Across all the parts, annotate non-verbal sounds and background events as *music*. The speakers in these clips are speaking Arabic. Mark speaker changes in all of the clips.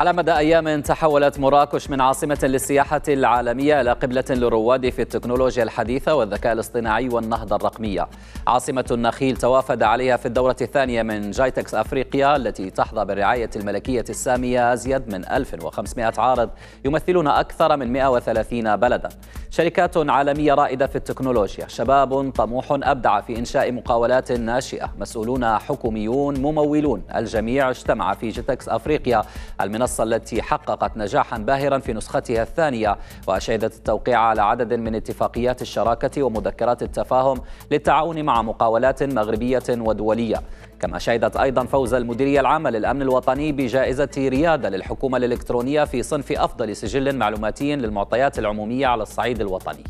Speaker 1: على مدى أيام تحولت مراكش من عاصمة للسياحة العالمية إلى قبلة للرواد في التكنولوجيا الحديثة والذكاء الاصطناعي والنهضة الرقمية عاصمة النخيل توافد عليها في الدورة الثانية من جايتكس أفريقيا التي تحظى بالرعاية الملكية السامية أزيد من 1500 عارض يمثلون أكثر من 130 بلدا شركات عالمية رائدة في التكنولوجيا شباب طموح أبدع في إنشاء مقاولات ناشئة مسؤولون حكوميون ممولون الجميع اجتمع في جيتكس أفريقيا المنصة الخاصة التي حققت نجاحا باهرا في نسختها الثانية وأشهدت التوقيع على عدد من اتفاقيات الشراكة ومذكرات التفاهم للتعاون مع مقاولات مغربية ودولية كما شهدت أيضا فوز المديرية العامة للأمن الوطني بجائزة ريادة للحكومة الإلكترونية في صنف أفضل سجل معلوماتي للمعطيات العمومية على الصعيد الوطني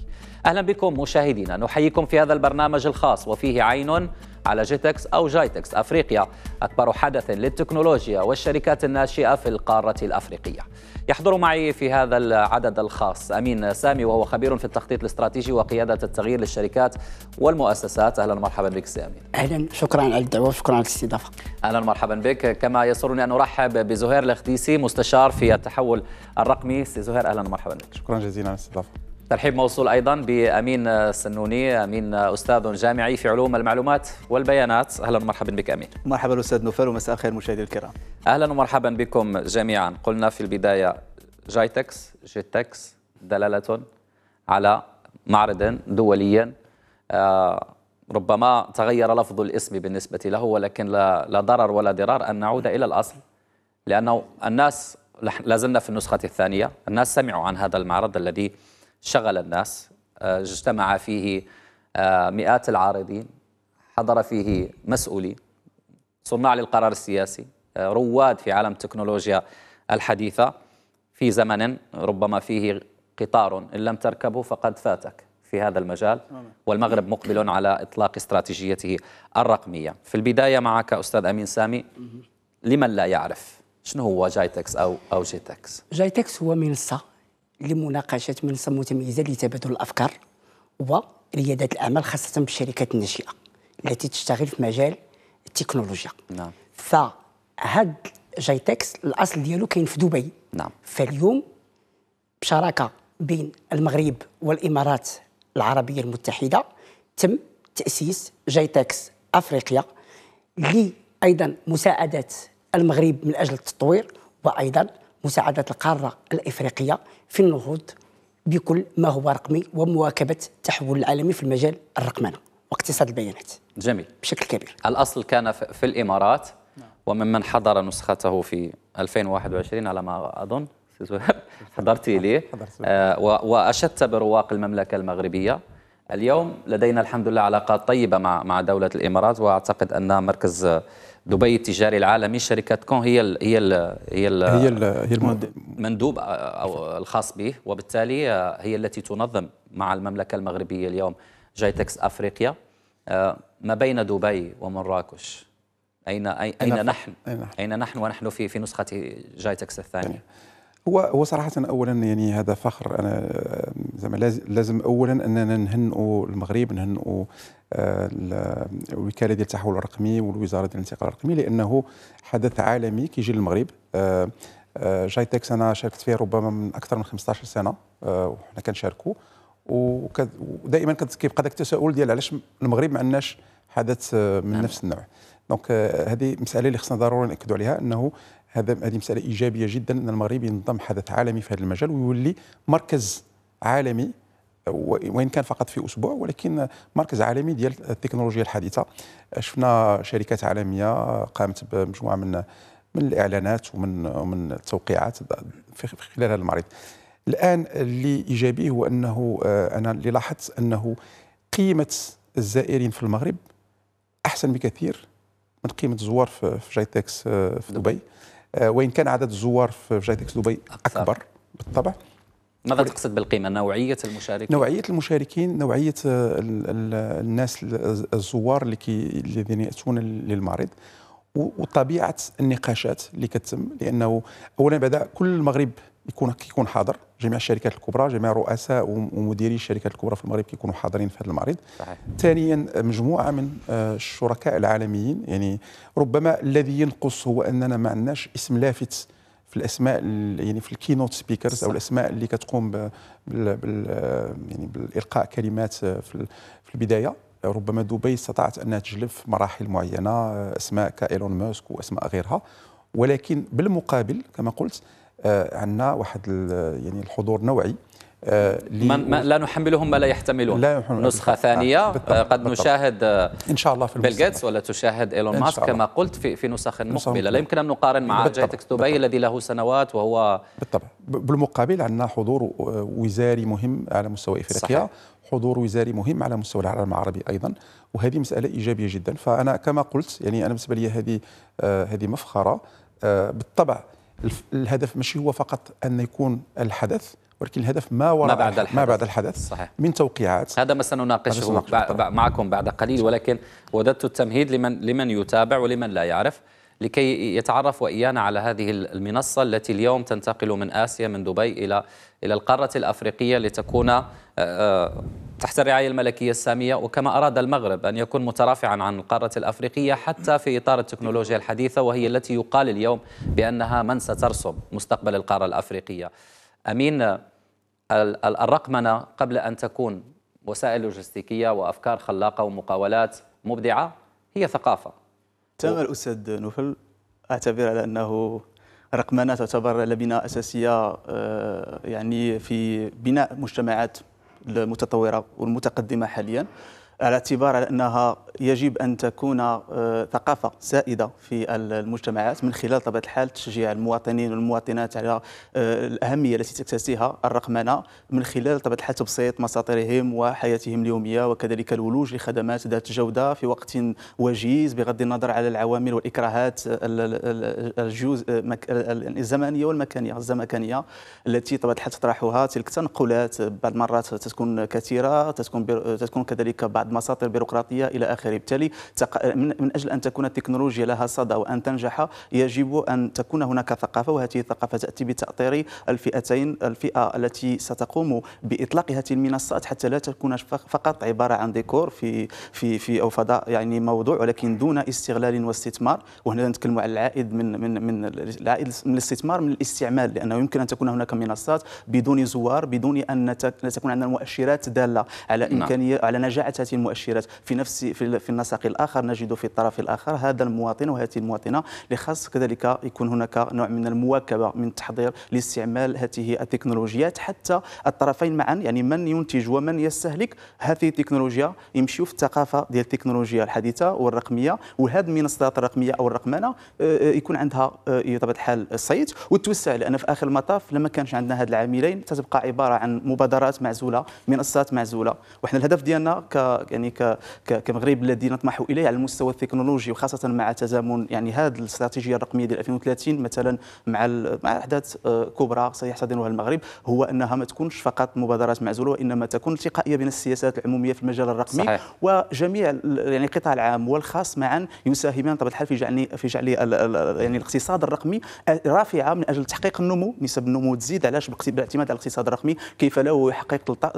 Speaker 1: أهلا بكم مشاهدينا نحييكم في هذا البرنامج الخاص وفيه عين على جيتكس أو جايتكس أفريقيا أكبر حدث للتكنولوجيا والشركات الناشئة في القارة الأفريقية يحضر معي في هذا العدد الخاص أمين سامي وهو خبير في التخطيط الاستراتيجي وقيادة التغيير للشركات والمؤسسات أهلا ومرحبا بك سي أمين
Speaker 2: أهلا شكرا على الدعوة
Speaker 1: وشكرا على الاستضافة أهلا مرحبا بك كما يسرني أن أرحب بزهير الخديسي مستشار في التحول الرقمي سي زهير أهلا ومرحبا بك شكرا جزيلا على الاستضافة ترحيب موصول أيضا بأمين السنوني أمين أستاذ جامعي في علوم المعلومات والبيانات أهلا ومرحبا بك أمين
Speaker 3: مرحبا أستاذ نوفل ومساء الخير مشاهدي الكرام
Speaker 1: أهلا ومرحبا بكم جميعا قلنا في البداية جايتكس جيتكس دلالة على معرض دولي آه، ربما تغير لفظ الاسم بالنسبة له ولكن لا, لا ضرر ولا ضرار أن نعود إلى الأصل لأنه الناس لازلنا في النسخة الثانية الناس سمعوا عن هذا المعرض الذي شغل الناس آه، اجتمع فيه آه، مئات العارضين حضر فيه مسؤولين صناع للقرار السياسي آه، رواد في عالم التكنولوجيا الحديثة في زمن ربما فيه قطار إن لم تركبه فقد فاتك في هذا المجال والمغرب مقبل على إطلاق استراتيجيته الرقمية في البداية معك أستاذ أمين سامي لمن لا يعرف شنو هو جايتكس أو أو
Speaker 2: جيتكس؟ جايتكس هو منصة لمناقشه من نسموه تمييزا لتبادل الافكار ورياده الاعمال خاصه بالشركات الناشئه التي تشتغل في مجال التكنولوجيا نعم فهاد جايتكس الاصل ديالو كاين في دبي نعم فاليوم بشراكه بين المغرب والامارات العربيه المتحده تم تاسيس جايتكس افريقيا لايضا مساعده المغرب من اجل التطوير وايضا مساعدة القارة الإفريقية في النهوض بكل ما هو رقمي ومواكبة التحول العالمي في المجال الرقمنة واقتصاد البيانات
Speaker 1: جميل بشكل كبير الأصل كان في الإمارات وممن حضر نسخته في 2021 على ما أظن *laughs* حضرت إليه آه وأشدت برواق المملكة المغربية اليوم لدينا الحمد لله علاقات طيبة مع مع دولة الإمارات وأعتقد أن مركز دبي التجاري العالمي شركة كون هي الـ هي الـ هي الـ هي, الـ هي المندوب أو الخاص به وبالتالي آه، هي التي تنظم مع المملكة المغربية اليوم جايتكس أفريقيا آه، ما بين دبي ومراكش أين أين, أين نحن أين نحن ونحن في في نسخة جايتكس الثانية
Speaker 4: هو هو صراحه اولا يعني هذا فخر انا آه، زعما لازم اولا اننا نهنئوا المغرب نهنئوا آه، الوكاله ديال التحول الرقمي والوزاره ديال الانتقال الرقمي لانه حدث عالمي كيجي للمغرب آه، جاي تكس انا شاركت فيه ربما من اكثر من 15 سنه وحنا كنشاركوا ودائما كيبقى ذاك التساؤل ديال علاش المغرب ما عندناش حدث من نعم. نفس النوع دونك هذه مساله اللي خصنا ضروري ناكدوا عليها انه هذا هذه مساله ايجابيه جدا ان المغرب ينظم حدث عالمي في هذا المجال ويولي مركز عالمي وان كان فقط في اسبوع ولكن مركز عالمي ديال التكنولوجيا الحديثه شفنا شركات عالميه قامت بمجموعه من من الاعلانات ومن ومن التوقيعات في خلال هذا المعرض الان اللي ايجابي هو انه آه، انا اللي لاحظت انه قيمه الزائرين في المغرب احسن بكثير من قيمه الزوار في جايتكس آه، في نعم. دبي آه، وان كان عدد الزوار في اكس دبي أكثر. اكبر بالطبع
Speaker 1: ماذا تقصد بالقيمة؟ نوعية المشاركين؟ نوعية
Speaker 4: المشاركين، نوعية الناس الزوار اللي الذين يأتون للمعرض وطبيعة النقاشات اللي كتتم لأنه أولا بدا كل المغرب يكون كيكون حاضر جميع الشركات الكبرى جميع رؤساء ومديري الشركات الكبرى في المغرب كيكونوا حاضرين في هذا المعرض ثانيا مجموعه من آه، الشركاء العالميين يعني ربما الذي ينقص هو اننا ما عندناش اسم لافت في الاسماء يعني في الكينوت سبيكرز او الاسماء اللي كتقوم بال بال آه، يعني بالالقاء كلمات آه، في البدايه ربما دبي استطاعت انها تجلب في مراحل معينه اسماء كايلون ماسك واسماء غيرها ولكن بالمقابل كما قلت آه، عندنا واحد يعني الحضور نوعي آه، ما ما لا
Speaker 1: نحملهم ما لا يحتملون لا نسخه نسخة ثانية آه، بالطبع. قد بالطبع. نشاهد إن شاء الله في بيل جيتس ولا تشاهد إيلون ماسك كما قلت في في نسخ مقبلة لا يمكن أن نقارن مع جايتكس دبي الذي له سنوات وهو
Speaker 4: بالطبع بالمقابل عندنا حضور وزاري مهم على مستوى إفريقيا صحيح. حضور وزاري مهم على مستوى العالم العربي ايضا وهذه مساله ايجابيه جدا فانا كما قلت يعني انا بالنسبه لي هذه آه هذه مفخره آه بالطبع الهدف ماشي هو فقط ان يكون الحدث ولكن الهدف ما وراء ما بعد الحدث, ما بعد الحدث صحيح. من
Speaker 1: توقيعات هذا ما سنناقشه معكم بعد قليل ولكن وددت التمهيد لمن لمن يتابع ولمن لا يعرف لكي يتعرف وإيانا على هذه المنصة التي اليوم تنتقل من آسيا من دبي إلى إلى القارة الأفريقية لتكون تحت الرعاية الملكية السامية وكما أراد المغرب أن يكون مترافعا عن القارة الأفريقية حتى في إطار التكنولوجيا الحديثة وهي التي يقال اليوم بأنها من سترسم مستقبل القارة الأفريقية أمين الرقمنة قبل أن تكون وسائل لوجستيكية وأفكار خلاقة ومقاولات مبدعة هي ثقافة
Speaker 3: تمام الأستاذ نوفل أعتبر على أنه رقمنة تعتبر لبنة أساسية آه، يعني في بناء مجتمعات المتطوره والمتقدمه حاليا على اعتبار انها يجب ان تكون آه، ثقافه سائده في المجتمعات من خلال طبيعه الحال تشجيع المواطنين والمواطنات على آه، الاهميه التي تكتسيها الرقمنه من خلال طبيعه الحال تبسيط مساطرهم وحياتهم اليوميه وكذلك الولوج لخدمات ذات جوده في وقت وجيز بغض النظر على العوامل والاكراهات الجوز الزمنيه والمكانيه الزمكانيه التي طبيعه الحال تطرحها تلك التنقلات بعض المرات تكون كثيره تكون تكون كذلك بعض مساطر بيروقراطيه الى اخره بالتالي من اجل ان تكون التكنولوجيا لها صدى وان تنجح يجب ان تكون هناك ثقافه وهذه الثقافه تاتي بتاطير الفئتين الفئه التي ستقوم باطلاق هذه المنصات حتى لا تكون فقط عباره عن ديكور في في في او فضاء يعني موضوع ولكن دون استغلال واستثمار وهنا نتكلم على العائد من من من العائد من الاستثمار من الاستعمال لانه يمكن ان تكون هناك منصات بدون زوار بدون ان تكون عندنا مؤشرات داله على نعم. امكانيه على نجاعه هذه مؤشرات في نفس في, النسق الاخر نجد في الطرف الاخر هذا المواطن وهذه المواطنه اللي خاص كذلك يكون هناك نوع من المواكبه من تحضير لاستعمال هذه التكنولوجيات حتى الطرفين معا يعني من ينتج ومن يستهلك هذه التكنولوجيا يمشيوا في الثقافه ديال التكنولوجيا الحديثه والرقميه وهذه المنصات الرقميه او الرقمنه آه، آه، يكون عندها بطبيعه آه، الحال الصيت وتوسع لان في اخر المطاف لما كانش عندنا هاد العاملين تتبقى عباره عن مبادرات معزوله منصات معزوله وحنا الهدف ديالنا يعني كمغرب الذي نطمح اليه على المستوى التكنولوجي وخاصه مع تزامن يعني هذه الاستراتيجيه الرقميه ديال 2030 مثلا مع مع احداث آه، كبرى سيحتضنها المغرب هو انها ما تكونش فقط مبادرات معزوله وانما تكون التقائيه بين السياسات العموميه في المجال الرقمي صحيح. وجميع يعني القطاع العام والخاص معا يساهمان طبعا الحال في جعل في جعل يعني الاقتصاد الرقمي آه، رافعه من اجل تحقيق النمو نسب النمو تزيد علاش بالاعتماد على الاقتصاد الرقمي كيف له يحقق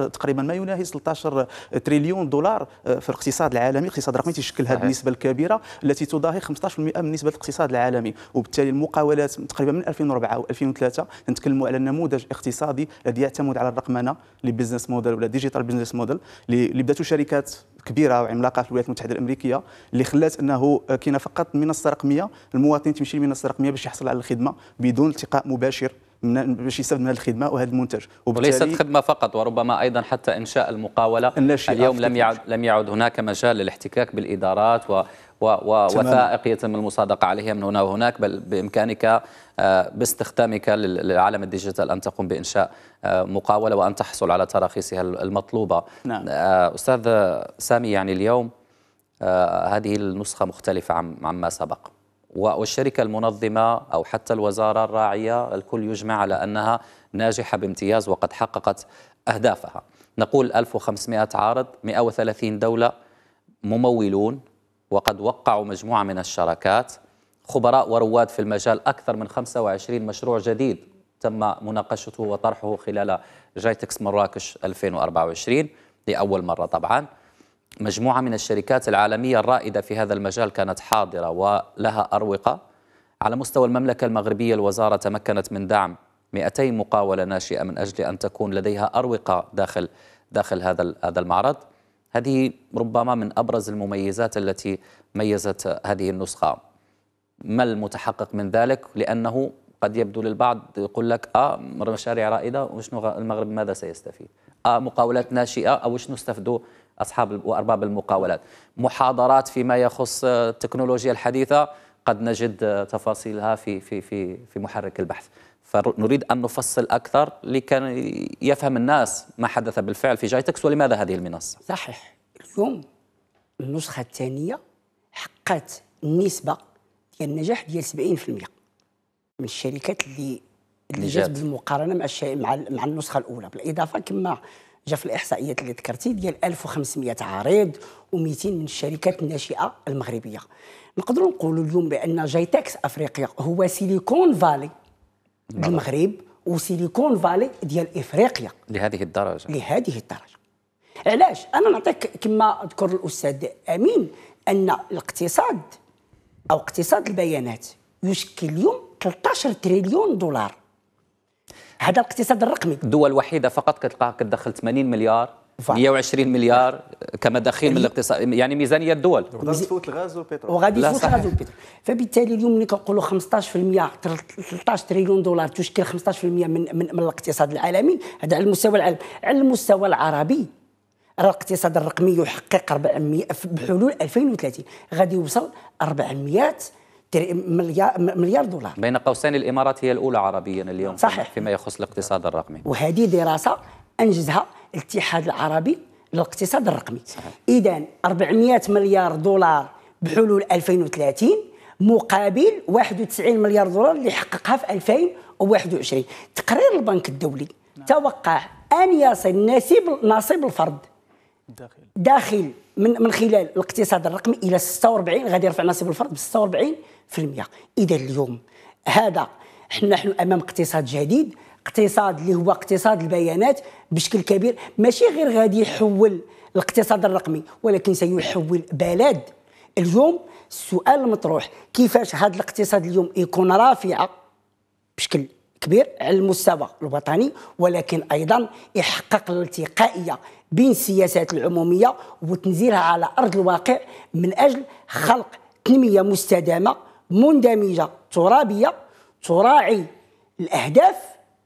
Speaker 3: تقريبا ما يناهز 13 تريليون دولار الاستثمار آه، في الاقتصاد العالمي الاقتصاد الرقمي تيشكل هذه النسبه الكبيره التي تضاهي 15% من نسبه الاقتصاد العالمي وبالتالي المقاولات تقريبا من 2004 او 2003 نتكلموا على نموذج اقتصادي الذي يعتمد على الرقمنه لبزنس موديل ولا ديجيتال بزنس موديل اللي بداتو شركات كبيره وعملاقه في الولايات المتحده الامريكيه اللي خلات انه كاينه فقط منصه رقميه المواطن تمشي لمنصه رقميه باش يحصل على الخدمه بدون التقاء مباشر من باش يستفد من هذه الخدمه وهذا المنتج وليست
Speaker 1: خدمه فقط وربما ايضا حتى انشاء المقاوله اليوم لم يعد لم يعد هناك مجال للاحتكاك بالادارات و ووثائق يتم المصادقه عليها من هنا وهناك بل بامكانك آه، باستخدامك للعالم الديجيتال ان تقوم بانشاء آه، مقاوله وان تحصل على تراخيصها المطلوبه نعم. آه، استاذ سامي يعني اليوم هذه النسخه مختلفه عما سبق والشركة المنظمة أو حتى الوزارة الراعية الكل يجمع على أنها ناجحة بامتياز وقد حققت أهدافها نقول 1500 عارض 130 دولة ممولون وقد وقعوا مجموعة من الشراكات خبراء ورواد في المجال أكثر من 25 مشروع جديد تم مناقشته وطرحه خلال جايتكس مراكش 2024 لأول مرة طبعاً مجموعة من الشركات العالمية الرائدة في هذا المجال كانت حاضرة ولها أروقة على مستوى المملكة المغربية الوزارة تمكنت من دعم 200 مقاولة ناشئة من أجل أن تكون لديها أروقة داخل داخل هذا هذا المعرض هذه ربما من أبرز المميزات التي ميزت هذه النسخة ما المتحقق من ذلك لأنه قد يبدو للبعض يقول لك اه مشاريع رائده وشنو المغرب ماذا سيستفيد؟ اه مقاولات ناشئه او شنو استفدوا أصحاب وأرباب المقاولات محاضرات فيما يخص آه، التكنولوجيا الحديثة قد نجد آه، تفاصيلها في في في في محرك البحث فنريد أن نفصل أكثر لكي يفهم الناس ما حدث بالفعل في جايتكس ولماذا هذه المنصة
Speaker 2: صحيح اليوم النسخة الثانية حققت النسبة ديال النجاح ديال 70% من الشركات اللي اللي جات بالمقارنه مع مع مع النسخه الاولى بالاضافه كما جا في الاحصائيات اللي ذكرتي ديال 1500 عريض و200 من الشركات الناشئه المغربيه نقدروا نقولوا اليوم بان جايتكس افريقيا هو سيليكون فالي نعم. المغرب وسيليكون فالي ديال افريقيا
Speaker 1: لهذه الدرجه لهذه
Speaker 2: الدرجه علاش انا نعطيك كما ذكر الاستاذ امين ان الاقتصاد او اقتصاد البيانات يشكل اليوم 13 تريليون دولار
Speaker 1: هذا الاقتصاد الرقمي الدول الوحيده فقط كتلقاها كتدخل 80 مليار 120 مليار كمداخيل من الاقتصاد يعني ميزانيه الدول وغادي تفوت الغاز والبترول وغادي يفوت الغاز والبترول
Speaker 2: فبالتالي اليوم ملي كنقولوا 15% 13 تريليون دولار تشكل 15% من, من من الاقتصاد العالمي هذا على المستوى العالمي على المستوى العربي الاقتصاد الرقمي يحقق 400 بحلول 2030 غادي يوصل 400 مليار, مليار دولار
Speaker 1: بين قوسين الامارات هي الاولى عربيا اليوم صحيح فيما يخص الاقتصاد الرقمي
Speaker 2: وهذه دراسه انجزها الاتحاد العربي للاقتصاد الرقمي اذا 400 مليار دولار بحلول 2030 مقابل 91 مليار دولار اللي حققها في 2021 تقرير البنك الدولي نعم. توقع ان يصل نصيب نصيب الفرد داخل داخل من من خلال الاقتصاد الرقمي الى 46 غادي يرفع نصيب الفرد ب 46 اذا اليوم هذا حنا نحن امام اقتصاد جديد اقتصاد اللي هو اقتصاد البيانات بشكل كبير ماشي غير غادي يحول الاقتصاد الرقمي ولكن سيحول بلد اليوم السؤال المطروح كيفاش هذا الاقتصاد اليوم يكون رافعه بشكل كبير على المستوى الوطني ولكن ايضا يحقق الالتقائيه بين السياسات العموميه وتنزيلها على ارض الواقع من اجل خلق تنميه مستدامه مندمجه ترابيه تراعي الاهداف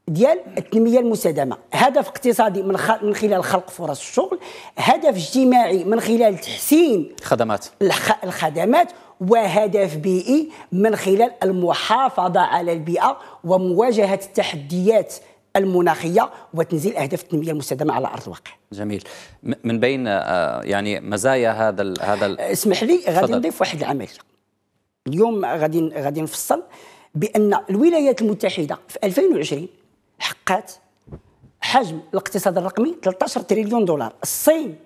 Speaker 2: ديال التنميه المستدامه هدف اقتصادي من من خلال خلق فرص الشغل هدف اجتماعي من خلال تحسين خدمات الخ... الخدمات وهدف بيئي من خلال المحافظه على البيئه ومواجهه التحديات المناخيه وتنزيل اهداف التنميه المستدامه على ارض الواقع.
Speaker 1: جميل من بين آه، يعني مزايا هذا ال هذا ال اسمح لي غادي نضيف
Speaker 2: واحد العمليه اليوم غادي غادي نفصل بان الولايات المتحده في 2020 حقات حجم الاقتصاد الرقمي 13 تريليون دولار الصين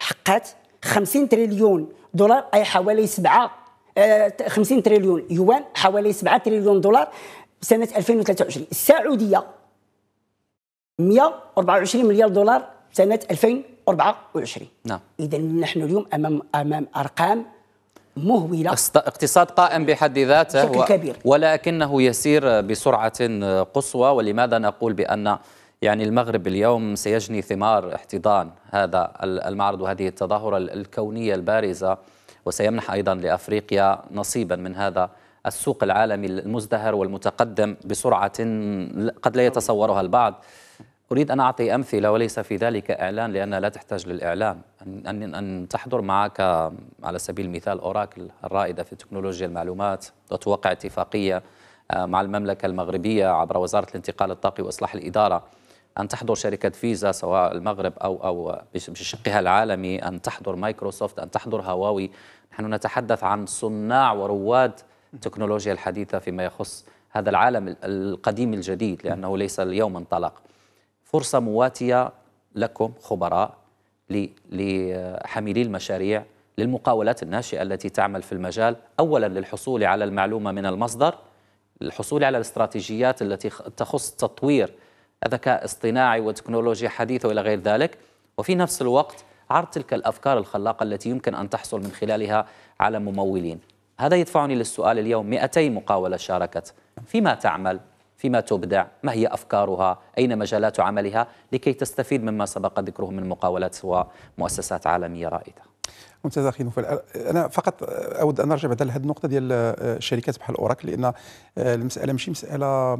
Speaker 2: حقات 50 تريليون دولار اي حوالي 7 50 آه، تريليون يوان حوالي 7 تريليون دولار سنه 2023 السعوديه 124 مليار دولار سنه 2024 نعم اذا نحن اليوم امام امام ارقام مهولة اقتصاد قائم
Speaker 1: بحد ذاته بشكل كبير ولكنه يسير بسرعة قصوى ولماذا نقول بأن يعني المغرب اليوم سيجني ثمار احتضان هذا المعرض وهذه التظاهرة الكونية البارزة وسيمنح أيضا لأفريقيا نصيبا من هذا السوق العالمي المزدهر والمتقدم بسرعة قد لا يتصورها البعض أريد أن أعطي أمثلة وليس في ذلك إعلان لأنها لا تحتاج للإعلان أن, أن تحضر معك على سبيل المثال أوراكل الرائدة في تكنولوجيا المعلومات وتوقع اتفاقية آه، مع المملكة المغربية عبر وزارة الانتقال الطاقي وإصلاح الإدارة أن تحضر شركة فيزا سواء المغرب أو أو بشقها العالمي أن تحضر مايكروسوفت أن تحضر هواوي نحن نتحدث عن صناع ورواد التكنولوجيا الحديثة فيما يخص هذا العالم القديم الجديد لأنه ليس اليوم انطلق فرصة مواتية لكم خبراء لحاملي المشاريع للمقاولات الناشئة التي تعمل في المجال أولا للحصول على المعلومة من المصدر الحصول على الاستراتيجيات التي تخص تطوير الذكاء الاصطناعي وتكنولوجيا حديثة وإلى غير ذلك وفي نفس الوقت عرض تلك الأفكار الخلاقة التي يمكن أن تحصل من خلالها على ممولين هذا يدفعني للسؤال اليوم 200 مقاولة شاركت فيما تعمل فيما تبدع ما هي أفكارها أين مجالات عملها لكي تستفيد مما سبق ذكره من مقاولات ومؤسسات عالمية رائدة
Speaker 4: ممتاز اخي نوفل انا فقط اود ان ارجع بعد لهذه النقطه ديال الشركات بحال اوراكل لان المساله ماشي مساله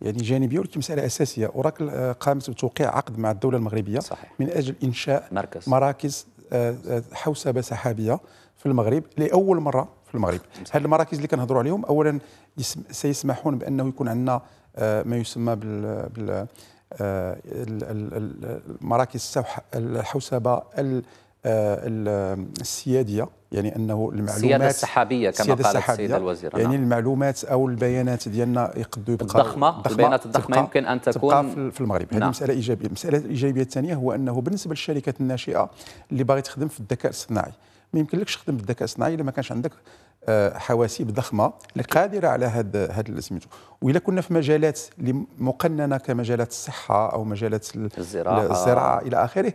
Speaker 4: يعني جانبيه ولكن مساله اساسيه اوراكل آه، قامت بتوقيع عقد مع الدوله المغربيه صحيح. من اجل انشاء مركز. مراكز آه، آه، حوسبه سحابيه في المغرب لاول مره في المغرب هذه المراكز اللي كنهضروا عليهم اولا سيسمحون بانه يكون عندنا آه، ما يسمى بال المراكز آه، الحوسبه آه، السياديه يعني انه المعلومات السياده السحابيه كما السيادة قال السيده الوزيره يعني نعم. المعلومات او البيانات ديالنا يقدروا يبقى الضخمه البيانات الضخمه يمكن
Speaker 1: ان تكون في المغرب نعم. هذه مساله ايجابيه المساله
Speaker 4: الايجابيه الثانيه هو انه بالنسبه للشركات الناشئه اللي باغي تخدم في الذكاء الصناعي ما يمكنلكش تخدم بالذكاء الصناعي الا ما كانش عندك آه، حواسيب ضخمه اللي قادره على هذا هذا سميتو والا كنا في مجالات اللي مقننه كمجالات الصحه او مجالات الزراعه الزراعه الى اخره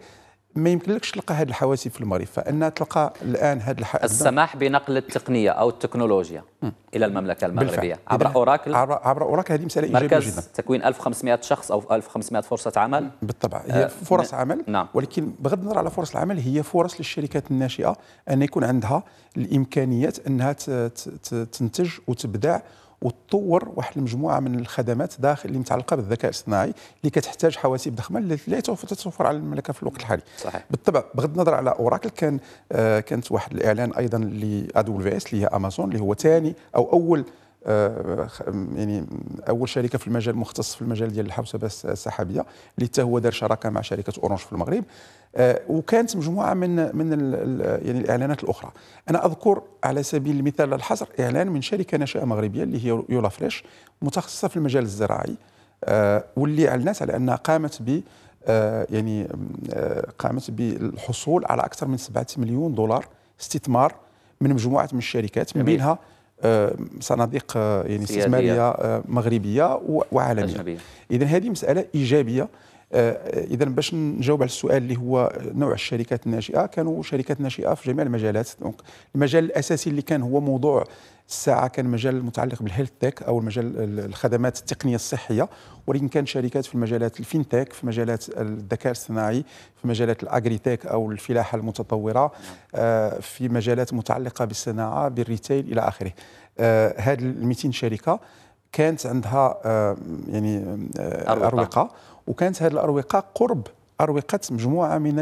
Speaker 4: ما يمكنلكش تلقى هذه الحواسيب في المغرب فان تلقى الان هذه الح... السماح
Speaker 1: بنقل التقنيه او التكنولوجيا م. الى المملكه المغربيه بالفعل. عبر اوراكل عبر,
Speaker 4: عبر اوراكل هذه مساله ايجابيه مركز جدا
Speaker 1: تكوين 1500 شخص او 1500 فرصه عمل بالطبع هي آه فرص عمل نعم.
Speaker 4: ولكن بغض النظر على فرص العمل هي فرص للشركات الناشئه ان يكون عندها الامكانيات انها تنتج وتبدع وتطور واحد المجموعه من الخدمات داخل اللي متعلقه بالذكاء الاصطناعي اللي كتحتاج حواسيب ضخمه اللي لا تتوفر على المملكه في الوقت الحالي صحيح. بالطبع بغض النظر على اوراكل كان آه كانت واحد الاعلان ايضا لادوبل في اس اللي هي امازون اللي هو ثاني او اول آه، يعني اول شركه في المجال مختص في المجال ديال الحوسبه السحابيه اللي حتى هو دار شراكه مع شركه اورنج في المغرب آه، وكانت مجموعه من من يعني الاعلانات الاخرى انا اذكر على سبيل المثال الحصر اعلان من شركه ناشئه مغربيه اللي هي يولا فريش متخصصه في المجال الزراعي آه، واللي اعلنت على انها قامت ب يعني قامت بالحصول على اكثر من 7 مليون دولار استثمار من مجموعه من الشركات من بينها آه، صناديق آه، يعني استثماريه آه، مغربيه وعالميه اذا هذه مساله ايجابيه آه، اذا باش نجاوب على السؤال اللي هو نوع الشركات الناشئه كانوا شركات ناشئه في جميع المجالات دونك المجال الاساسي اللي كان هو موضوع الساعه كان مجال متعلق بالهيلث تيك او المجال الخدمات التقنيه الصحيه ولكن كان شركات في المجالات الفينتك في مجالات الذكاء الصناعي في مجالات الاجري تك او الفلاحه المتطوره آه، في مجالات متعلقه بالصناعه بالريتيل الى اخره آه، هذه 200 شركه كانت عندها آه، يعني آه، أروقة, أروقة وكانت هذه الأروقة قرب أروقة مجموعة من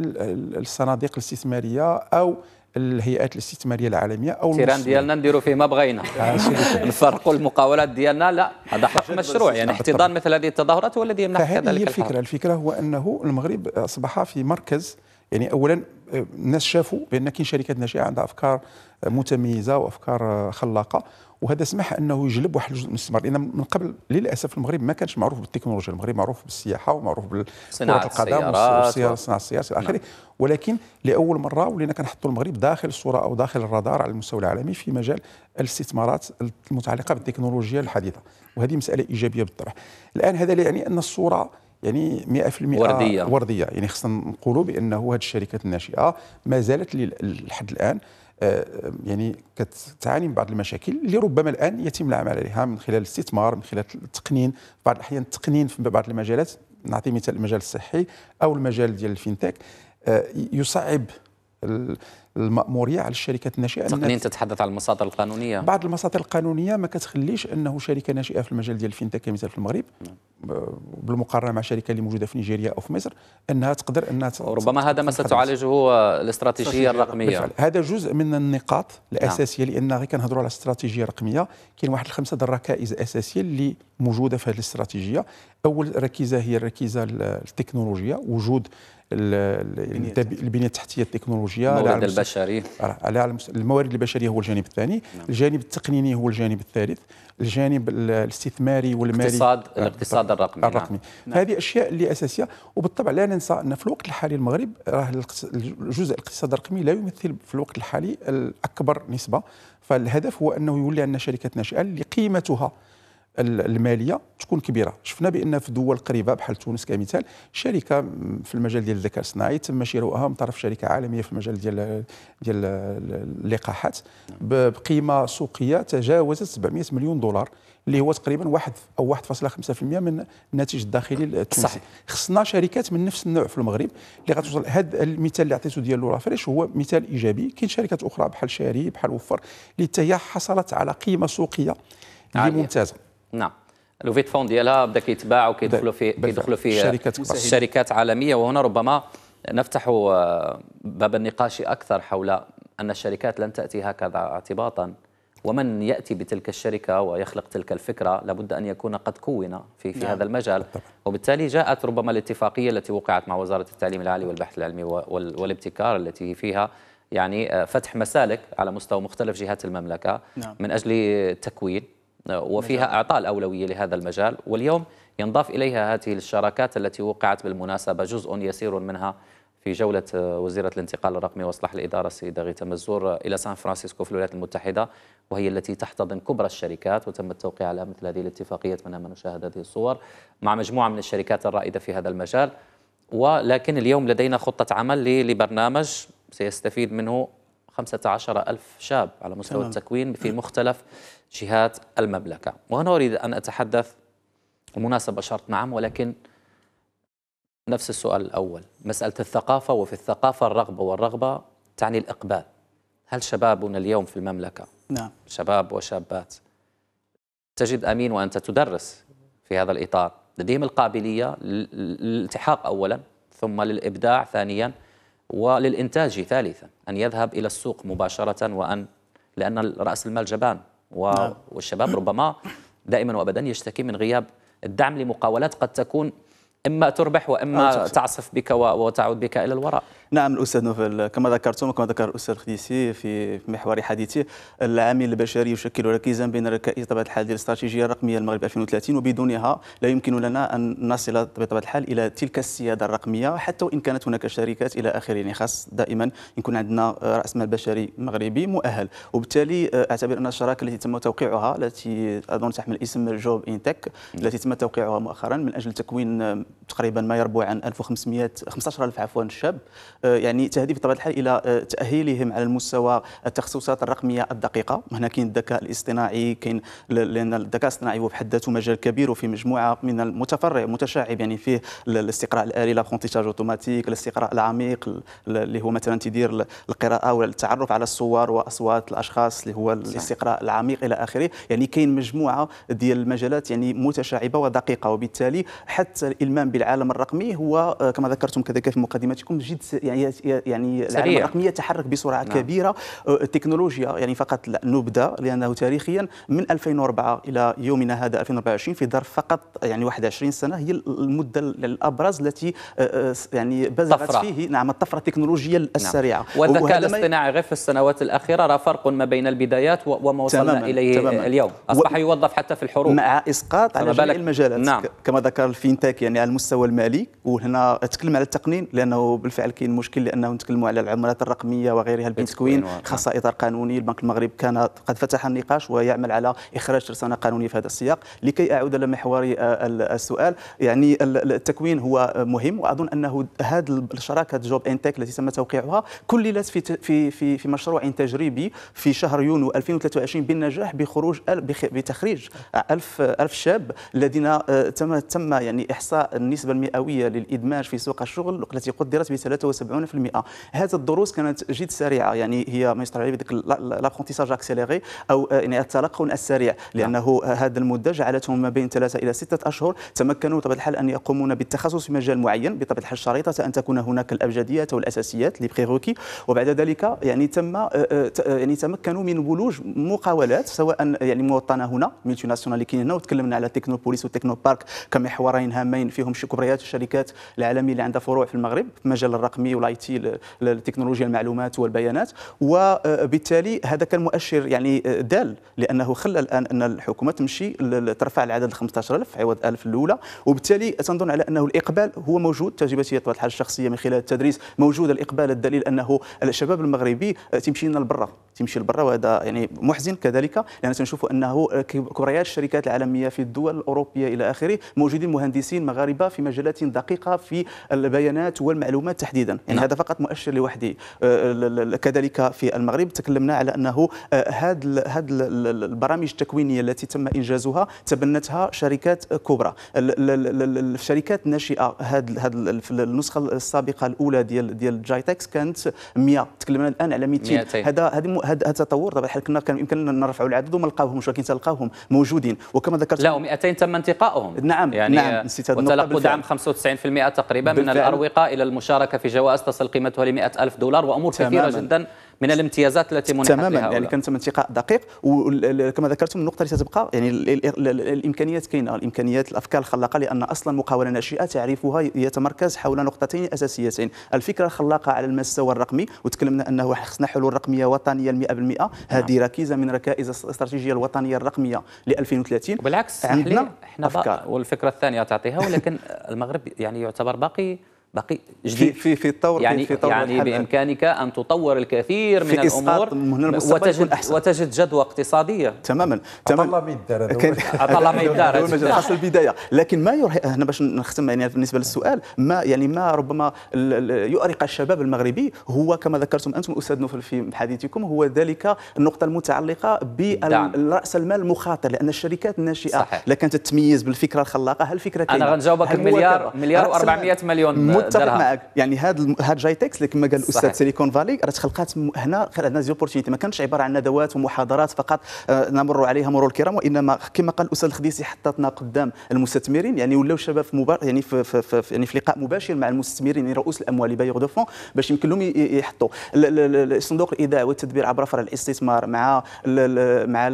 Speaker 4: الصناديق الاستثمارية أو الهيئات الاستثماريه العالميه او التيران ديالنا
Speaker 1: نديروا فيه ما بغينا نفرقوا *laughs* آه، المقاولات ديالنا لا هذا حق مشروع يعني احتضان مثل هذه التظاهرات هو الذي يمنح كذلك هي الفكره الحرب.
Speaker 4: الفكره هو انه المغرب اصبح في مركز يعني اولا الناس شافوا بان كاين شركات ناشئه عندها افكار متميزه وافكار خلاقه وهذا سمح انه يجلب واحد الجزء من الاستثمار لان من قبل للاسف المغرب ما كانش معروف بالتكنولوجيا المغرب معروف بالسياحه ومعروف كرة القدم والسيارة صناعه السيارات الى اخره نعم. ولكن لاول مره ولينا كنحطوا المغرب داخل الصوره او داخل الرادار على المستوى العالمي في مجال الاستثمارات المتعلقه بالتكنولوجيا الحديثه وهذه مساله ايجابيه بالطبع الان هذا لا يعني ان الصوره يعني 100% ورديه ورديه يعني خصنا نقولوا بانه هذه الشركات الناشئه ما زالت لحد الان آه، يعني كتعاني من بعض المشاكل اللي ربما الان يتم العمل عليها من خلال الاستثمار من خلال التقنين بعض الاحيان التقنين في بعض المجالات نعطي مثال المجال الصحي او المجال ديال الفينتك آه، يصعب المأمورية على الشركات الناشئة تقنين
Speaker 1: تتحدث عن المصادر القانونية بعض
Speaker 4: المصادر القانونية ما كتخليش أنه شركة ناشئة في المجال ديال الفينتك كمثال في المغرب نعم. آه، بالمقارنة مع شركة اللي موجودة في نيجيريا أو في مصر أنها تقدر أنها ربما هذا ما ستعالجه
Speaker 1: الاستراتيجية الرقمية بالفعل.
Speaker 4: هذا جزء من النقاط نعم. الأساسية نعم. لأن غير كنهضروا على استراتيجيه رقميه كاين واحد الخمسة ديال الركائز الأساسية اللي موجودة في هذه الاستراتيجية أول ركيزة هي الركيزة التكنولوجية وجود البنيه التحتيه التكنولوجيا الموارد البشريه آه، على الموارد البشريه هو الجانب الثاني نعم. الجانب التقنيني هو الجانب الثالث الجانب الاستثماري والمالي الاقتصاد آه، الاقتصاد الرقمي نعم. الرقمي نعم. هذه اشياء اللي اساسيه وبالطبع لا ننسى ان في الوقت الحالي المغرب راه الجزء الاقتصاد الرقمي لا يمثل في الوقت الحالي الاكبر نسبه فالهدف هو انه يولي عندنا شركات ناشئه اللي قيمتها الماليه تكون كبيره شفنا بان في دول قريبه بحال تونس كمثال شركه في المجال ديال الذكاء الصناعي تم شراؤها من طرف شركه عالميه في المجال ديال ديال اللقاحات بقيمه سوقيه تجاوزت 700 مليون دولار اللي هو تقريبا واحد او 1.5% من الناتج الداخلي التونسي صحيح. خصنا شركات من نفس النوع في المغرب اللي غتوصل هذا المثال اللي عطيته ديال لورا فريش هو مثال ايجابي كاين شركات اخرى بحال شاري بحال وفر اللي حتى هي حصلت على قيمه سوقيه اللي ممتازه نعم
Speaker 1: لوفيت فون ديالها بدا كيتباع وكيدخلوا في كيدخلوا في شركات شركات عالميه وهنا ربما نفتح آه، باب النقاش اكثر حول ان الشركات لن تاتي هكذا اعتباطا ومن ياتي بتلك الشركه ويخلق تلك الفكره لابد ان يكون قد كون في في نعم. هذا المجال طبعا. وبالتالي جاءت ربما الاتفاقيه التي وقعت مع وزاره التعليم العالي والبحث العلمي والابتكار التي فيها يعني آه، فتح مسالك على مستوى مختلف جهات المملكه نعم. من اجل تكوين وفيها إعطاء الأولوية لهذا المجال واليوم ينضاف إليها هذه الشراكات التي وقعت بالمناسبة جزء يسير منها في جولة آه، وزيرة الانتقال الرقمي وإصلاح الإدارة السيدة غيتا مزور آه، إلى سان فرانسيسكو في الولايات المتحدة وهي التي تحتضن كبرى الشركات وتم التوقيع على مثل هذه الاتفاقية منها ما نشاهد هذه الصور مع مجموعة من الشركات الرائدة في هذا المجال ولكن اليوم لدينا خطة عمل لبرنامج سيستفيد منه 15 ألف شاب على مستوى تمام. التكوين في مختلف جهات المملكة وهنا أريد أن أتحدث المناسبة شرط نعم ولكن نفس السؤال الأول مسألة الثقافة وفي الثقافة الرغبة والرغبة تعني الإقبال هل شبابنا اليوم في المملكة نعم. شباب وشابات تجد أمين وأنت تدرس في هذا الإطار لديهم القابلية للالتحاق أولا ثم للإبداع ثانيا وللإنتاج ثالثا أن يذهب إلى السوق مباشرة وأن لأن رأس المال جبان نعم. والشباب ربما دائما وأبدا يشتكي من غياب الدعم لمقاولات قد تكون إما تربح وإما تعصف بك وتعود بك إلى الوراء نعم الاستاذ نوفل
Speaker 3: كما ذكرتم وكما ذكر الاستاذ خديسي في محور حديثي العامل البشري يشكل ركيزا بين ركائز طبيعه الحال الاستراتيجيه الرقميه المغرب 2030 وبدونها لا يمكن لنا ان نصل بطبيعه الحال الى تلك السياده الرقميه حتى وان كانت هناك شركات الى اخره يعني خاص دائما يكون عندنا راس مال بشري مغربي مؤهل وبالتالي آه، اعتبر ان الشراكه التي تم توقيعها التي اظن تحمل اسم جوب انتك التي تم توقيعها مؤخرا من اجل تكوين آه، تقريبا ما يربو عن 1500 15000 عفوا شاب آه، يعني تهدي بطبيعه الحال الى آه، تاهيلهم على المستوى التخصصات الرقميه الدقيقه هنا كاين الذكاء الاصطناعي كاين لان الذكاء الاصطناعي هو بحد ذاته مجال كبير وفي مجموعه من المتفرع متشعب يعني فيه الاستقراء الالي لابرونتيساج اوتوماتيك الاستقراء العميق اللي هو مثلا تدير القراءه والتعرف على الصور واصوات الاشخاص اللي هو الاستقراء العميق الى اخره يعني كاين مجموعه ديال المجالات يعني متشعبه ودقيقه وبالتالي حتى الالمام بالعالم الرقمي هو آه، كما ذكرتم كذلك في مقدمتكم جد يعني يعني, يعني سريع. العالم الرقمي يتحرك بسرعه نعم. كبيره أه، التكنولوجيا يعني فقط نبدا لانه تاريخيا من 2004 الى يومنا هذا 2024 في ظرف فقط يعني 21 سنه هي المده الابرز التي أه، أه، يعني بذلت فيه نعم الطفره التكنولوجيه نعم. السريعه نعم. والذكاء الاصطناعي
Speaker 1: غير في السنوات الاخيره راه فرق ما بين البدايات وما وصلنا تماماً. اليه تماماً. اليوم اصبح و... يوظف حتى في الحروب مع اسقاط
Speaker 3: على جميع المجالات نعم. كما ذكر الفينتاك يعني على المستوى المالي وهنا اتكلم على التقنين لانه بالفعل كاين المشكل لانه نتكلموا على العملات الرقميه وغيرها إيه، البيتكوين خاصه اطار قانوني البنك المغرب كان قد فتح النقاش ويعمل على اخراج ترسانه قانونيه في هذا السياق لكي اعود لمحور آه، السؤال يعني التكوين هو مهم واظن انه هذه الشراكه جوب انتك التي تم توقيعها كللت في في في في مشروع تجريبي في شهر يونيو 2023 بالنجاح بخروج بتخريج 1000 1000 شاب الذين آه، تم تم يعني احصاء النسبه المئويه للادماج في سوق الشغل التي قدرت ب 70% هذه الدروس كانت جد سريعه يعني هي ما يستعمل بذاك لابرونتيساج اكسيليري او آه، يعني التلقن السريع نعم. لانه آه، هذا المده جعلتهم ما بين ثلاثه الى سته اشهر تمكنوا بطبيعه الحال ان يقومون بالتخصص في مجال معين بطبيعه الحال شريطه ان تكون هناك الابجديات او لي لبريروكي وبعد ذلك يعني تم آه، يعني تمكنوا من ولوج مقاولات سواء يعني موطنه هنا ملتي ناسيونال اللي كاين هنا وتكلمنا على تكنوبوليس وتكنو بارك كمحورين هامين فيهم كبريات الشركات العالميه اللي عندها فروع في المغرب في المجال الرقمي والاي تي لتكنولوجيا المعلومات والبيانات وبالتالي آه، هذا كان مؤشر يعني آه، دال لانه خلى الان ان الحكومه تمشي ترفع العدد ل 15000 عوض 1000 الاولى وبالتالي تنظن على انه الاقبال هو موجود تجربتي طبعا الحال الشخصيه من خلال التدريس موجود الاقبال الدليل انه الشباب المغربي آه، تيمشي لنا لبرا تيمشي لبرا وهذا يعني محزن كذلك لان يعني تنشوفوا انه كبريات الشركات العالميه في الدول الاوروبيه الى اخره موجودين مهندسين مغاربه في مجالات دقيقه في البيانات والمعلومات تحديدا يعني نعم. هذا فقط مؤشر لوحده أه، أه، كذلك في المغرب تكلمنا على انه هذه أه، البرامج التكوينيه التي تم انجازها تبنتها شركات كبرى الشركات الناشئه هذه في النسخه السابقه الاولى ديال ديال جايتكس كانت 100 تكلمنا الان على 200 هذا هذا التطور طبعا حنا كنا كان يمكننا نرفعوا العدد وما لقاوهمش ولكن تلقاوهم موجودين وكما ذكرت لا
Speaker 1: و200 تم انتقائهم
Speaker 3: نعم يعني نعم نسيت هذه النقطه وتلقوا دعم
Speaker 1: 95% تقريبا بالفعل. من الاروقه الى المشاركه في جوائز تصل قيمتها ل ألف دولار وأمور كثيرة جدا من الامتيازات التي منحت تماما يعني كان
Speaker 3: تم انتقاء دقيق وكما ذكرتم النقطه اللي تتبقى يعني الامكانيات كاينه الامكانيات الافكار الخلاقه لان اصلا مقاوله ناشئه تعريفها يتمركز حول نقطتين اساسيتين الفكره الخلاقه على المستوى الرقمي وتكلمنا انه خصنا حلول رقميه وطنيه 100% نعم. هذه ركيزه من ركائز الاستراتيجيه الوطنيه
Speaker 1: الرقميه ل 2030 بالعكس عندنا احنا والفكره الثانيه تعطيها ولكن *laughs* المغرب يعني يعتبر باقي بقي جديد يعني- في في طور يعني في طور يعني بامكانك ان تطور الكثير من الامور وتجد وتجد جدوى اقتصاديه تماما تماما اطل الدار اطل الدار خاصه
Speaker 3: البدايه لكن ما يرهق هنا باش نختم يعني بالنسبه للسؤال ما يعني ما ربما يؤرق الشباب المغربي هو كما ذكرتم انتم استاذ نوفل في حديثكم هو ذلك النقطه المتعلقه براس المال المخاطر لان الشركات الناشئه صحيح. كانت تتميز بالفكره الخلاقه هل فكره انا غنجاوبك مليار مليار و400 مليون متفق معك يعني هاد هاد جايتكس اللي كما قال الاستاذ سيليكون فالي راه تخلقات هنا عندنا زوبورتينيتي ما كانش عباره عن ندوات ومحاضرات فقط آه، نمر عليها مرور الكرام وانما كما قال الاستاذ الخديسي حطتنا قدام المستثمرين يعني ولاو شباب في مبار... يعني في, في, في يعني في لقاء مباشر مع المستثمرين يعني رؤوس الاموال بايغ دو فون باش يمكن لهم يحطوا الصندوق الايداع والتدبير عبر فرع الاستثمار مع مع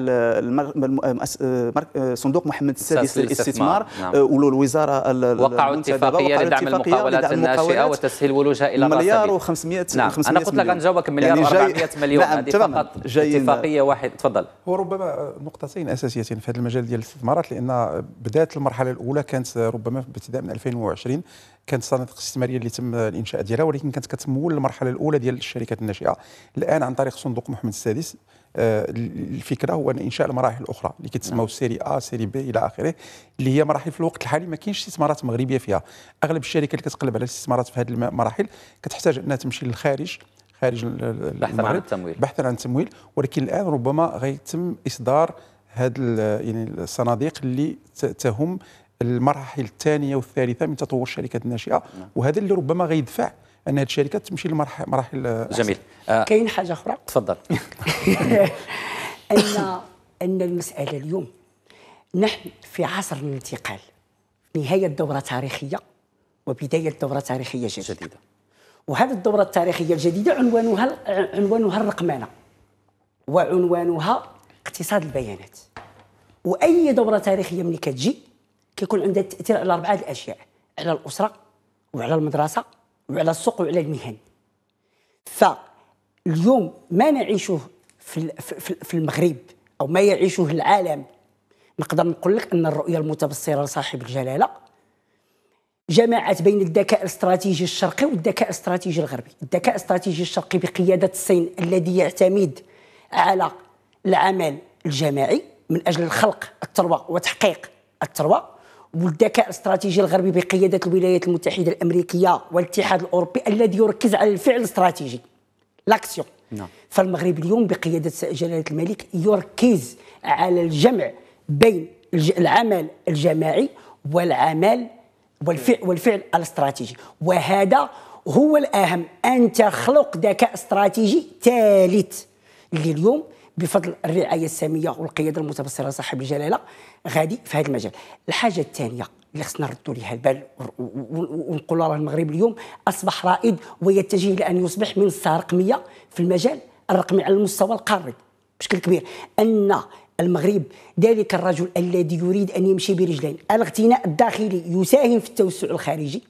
Speaker 3: صندوق محمد السادس للاستثمار نعم. آه، والوزاره وقعوا
Speaker 1: اتفاقيه لدعم المقاولات الناشئه وتسهيل ولوجها الى مليار و500 نعم انا قلت لك غنجاوبك مليار يعني و400 مليون نعم هذه يعني فقط اتفاقيه واحده تفضل
Speaker 4: وربما نقطتين اساسيتين في هذا المجال ديال الاستثمارات لان بدات المرحله الاولى كانت ربما ابتداء من 2020 كانت صناديق استثماريه اللي تم الانشاء ديالها ولكن كانت كتمول المرحله الاولى ديال الشركات الناشئه الان عن طريق صندوق محمد السادس آه، الفكره هو انشاء المراحل الاخرى اللي نعم. كتسموا سيري ا سيري بي الى اخره اللي هي مراحل في الوقت الحالي ما كاينش استثمارات مغربيه فيها اغلب الشركات اللي كتقلب على الاستثمارات في هذه المراحل كتحتاج انها تمشي للخارج خارج بحثا عن التمويل بحثا عن التمويل ولكن الان ربما غيتم اصدار هذه يعني الصناديق اللي تهم المراحل الثانيه والثالثه من تطور الشركات الناشئه نعم. وهذا اللي ربما غيدفع ان هذه الشركه تمشي لمراحل جميل
Speaker 2: آه كاين حاجه اخرى تفضل *laughs* ان ان المساله اليوم نحن في عصر الانتقال نهايه دوره تاريخيه وبدايه دوره تاريخيه جديده, جديدة. وهذه الدوره التاريخيه الجديده عنوانها عنوانها الرقمنه وعنوانها اقتصاد البيانات واي دوره تاريخيه ملي كتجي كيكون عندها تاثير على اربعه الاشياء على الاسره وعلى المدرسه وعلى السوق وعلى المهن فاليوم ما نعيشه في, في المغرب او ما يعيشه العالم نقدر نقول لك ان الرؤيه المتبصره لصاحب الجلاله جمعت بين الذكاء الاستراتيجي الشرقي والذكاء الاستراتيجي الغربي الذكاء الاستراتيجي الشرقي بقياده الصين الذي يعتمد على العمل الجماعي من اجل خلق الثروه وتحقيق الثروه والذكاء الاستراتيجي الغربي بقيادة الولايات المتحدة الأمريكية والاتحاد الأوروبي الذي يركز على الفعل الاستراتيجي لاكسيون نعم. فالمغرب اليوم بقيادة جلالة الملك يركز على الجمع بين العمل الجماعي والعمل والفعل, والفعل الاستراتيجي وهذا هو الأهم أن تخلق ذكاء استراتيجي ثالث اللي اليوم بفضل الرعايه الساميه والقياده المتبصره صاحب الجلاله غادي في هذا المجال الحاجه الثانيه اللي خصنا نردوا ليها البال ونقولوا راه المغرب اليوم اصبح رائد ويتجه الى ان يصبح منصه رقميه في المجال الرقمي على المستوى القاري بشكل كبير ان المغرب ذلك الرجل الذي يريد ان يمشي برجلين الاغتناء الداخلي يساهم في التوسع الخارجي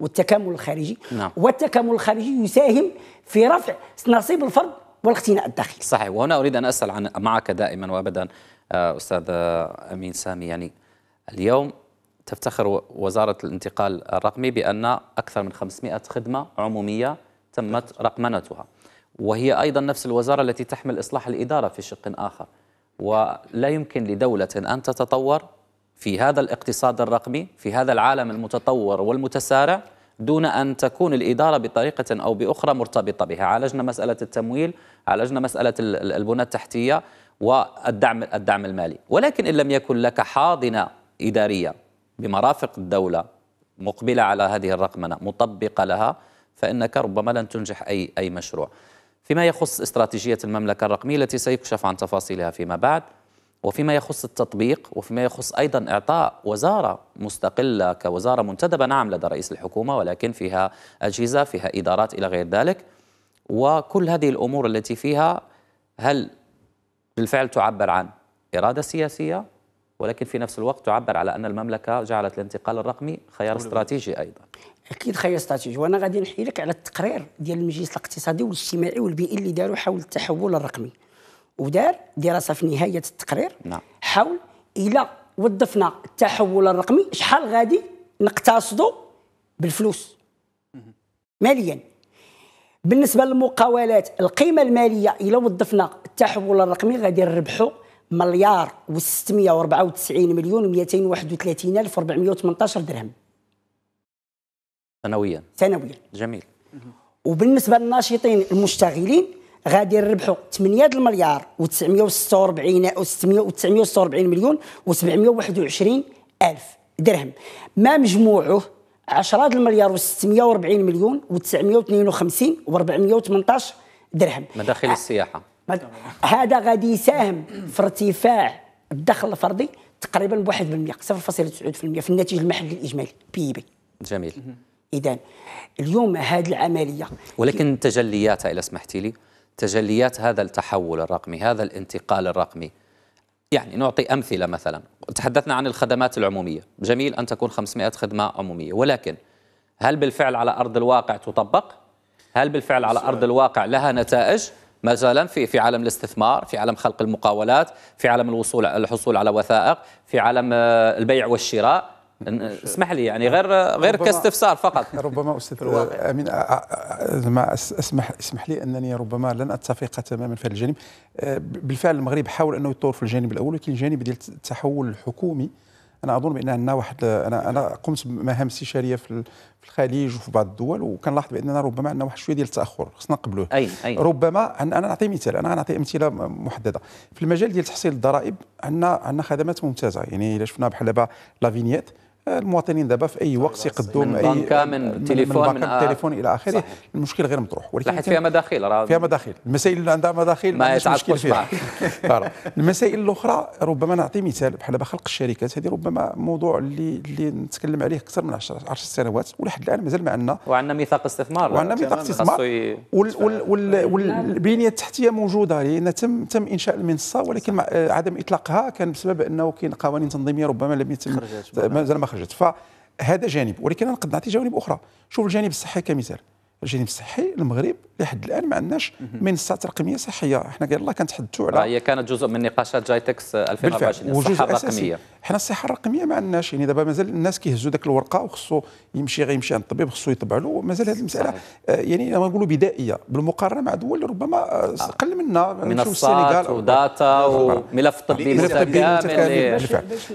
Speaker 2: والتكامل الخارجي نعم. والتكامل الخارجي يساهم في رفع نصيب الفرد والاغتناء الداخلي
Speaker 1: صحيح وهنا اريد ان اسال عن معك دائما وابدا أستاذ أمين سامي يعني اليوم تفتخر وزارة الانتقال الرقمي بأن أكثر من 500 خدمة عمومية تمت رقمنتها وهي أيضا نفس الوزارة التي تحمل إصلاح الإدارة في شق آخر ولا يمكن لدولة أن تتطور في هذا الاقتصاد الرقمي في هذا العالم المتطور والمتسارع دون أن تكون الإدارة بطريقة أو بأخرى مرتبطة بها عالجنا مسألة التمويل عالجنا مسألة البنى التحتية والدعم الدعم المالي ولكن إن لم يكن لك حاضنة إدارية بمرافق الدولة مقبلة على هذه الرقمنة مطبقة لها فإنك ربما لن تنجح أي أي مشروع فيما يخص استراتيجية المملكة الرقمية التي سيكشف عن تفاصيلها فيما بعد وفيما يخص التطبيق وفيما يخص أيضا إعطاء وزارة مستقلة كوزارة منتدبة نعم لدى رئيس الحكومة ولكن فيها أجهزة فيها إدارات إلى غير ذلك وكل هذه الأمور التي فيها هل بالفعل تعبر عن إرادة سياسية ولكن في نفس الوقت تعبر على أن المملكة جعلت الانتقال الرقمي خيار استراتيجي أيضا
Speaker 2: اكيد خيار استراتيجي وانا غادي نحكي لك على التقرير ديال المجلس الاقتصادي والاجتماعي والبيئي اللي داروا حول التحول الرقمي ودار دراسه في نهايه التقرير نعم. حول الى وظفنا التحول الرقمي شحال غادي نقتصدو بالفلوس ماليا بالنسبه للمقاولات القيمه الماليه الى وظفنا التحول الرقمي غادي نربحوا مليار و694 مليون و231 الف 418 درهم سنويا سنويا جميل وبالنسبه للناشطين المشتغلين غادي نربحوا 8 المليار و946 646 مليون و721 الف درهم ما مجموعه 10 المليار و640 مليون و952 و418 درهم
Speaker 1: مداخل السياحه
Speaker 2: هذا غادي يساهم في ارتفاع الدخل الفردي تقريبا ب 1% 0.9% في الناتج المحلي الاجمالي بي بي جميل اذا اليوم هذه العمليه ولكن
Speaker 1: تجلياتها اذا سمحتي لي تجليات هذا التحول الرقمي هذا الانتقال الرقمي يعني نعطي أمثلة مثلا تحدثنا عن الخدمات العمومية جميل أن تكون 500 خدمة عمومية ولكن هل بالفعل على أرض الواقع تطبق؟ هل بالفعل على أرض الواقع لها نتائج؟ مثلا في في عالم الاستثمار في عالم خلق المقاولات في عالم الوصول الحصول على وثائق في عالم آه، البيع والشراء اسمح لي يعني غير غير كاستفسار فقط ربما استاذ
Speaker 4: آه، امين آه، آه، ما اسمح اسمح لي انني ربما لن اتفق تماما في هذا الجانب بالفعل المغرب حاول انه يطور في الجانب الاول ولكن الجانب ديال التحول الحكومي انا اظن بان عندنا واحد انا انا قمت بمهام استشاريه في الخليج وفي بعض الدول وكنلاحظ باننا ربما عندنا واحد شويه ديال التاخر خصنا نقبلوه أي أي. ربما انا نعطي مثال انا نعطي امثله محدده في المجال ديال تحصيل الضرائب عندنا عندنا خدمات ممتازه يعني الا شفنا بحال دابا لافينيت المواطنين دابا في اي وقت يقدوا من بنكه من تليفون من, من تليفون آه، الى اخره المشكل غير مطروح ولكن فيها
Speaker 1: مداخيل راه فيها
Speaker 4: مداخيل المسائل اللي عندها مداخيل ما مشكل فيها *laughs* المسائل الاخرى ربما نعطي مثال بحال دابا خلق الشركات هذه ربما موضوع اللي اللي نتكلم عليه اكثر من 10 10
Speaker 1: سنوات ولحد الان مازال ما عندنا وعندنا ميثاق استثمار وعندنا ميثاق استثمار
Speaker 4: والبنيه التحتيه موجوده لان تم تم انشاء المنصه ولكن آه، عدم اطلاقها كان بسبب انه كاين قوانين تنظيميه ربما لم يتم مازال ما خرجت فهذا جانب ولكن انا قد نعطي جوانب اخرى شوف الجانب الصحي كمثال الجانب الصحي المغرب لحد الان ما عندناش منصات رقميه صحيه حنا يلاه كنتحدثوا على
Speaker 1: هي كانت جزء من نقاشات جايتكس 2024 الصحه الرقميه
Speaker 4: حنا الصحه الرقميه ما عندناش يعني دابا مازال الناس كيهزوا داك الورقه وخصو يمشي غيمشي عند الطبيب خصو يطبع له مازال هذه المساله آه، يعني نقولوا بدائيه بالمقارنه مع دول
Speaker 1: ربما آه، آه، اقل
Speaker 4: منا منصات وداتا
Speaker 1: وملف طبي متكامل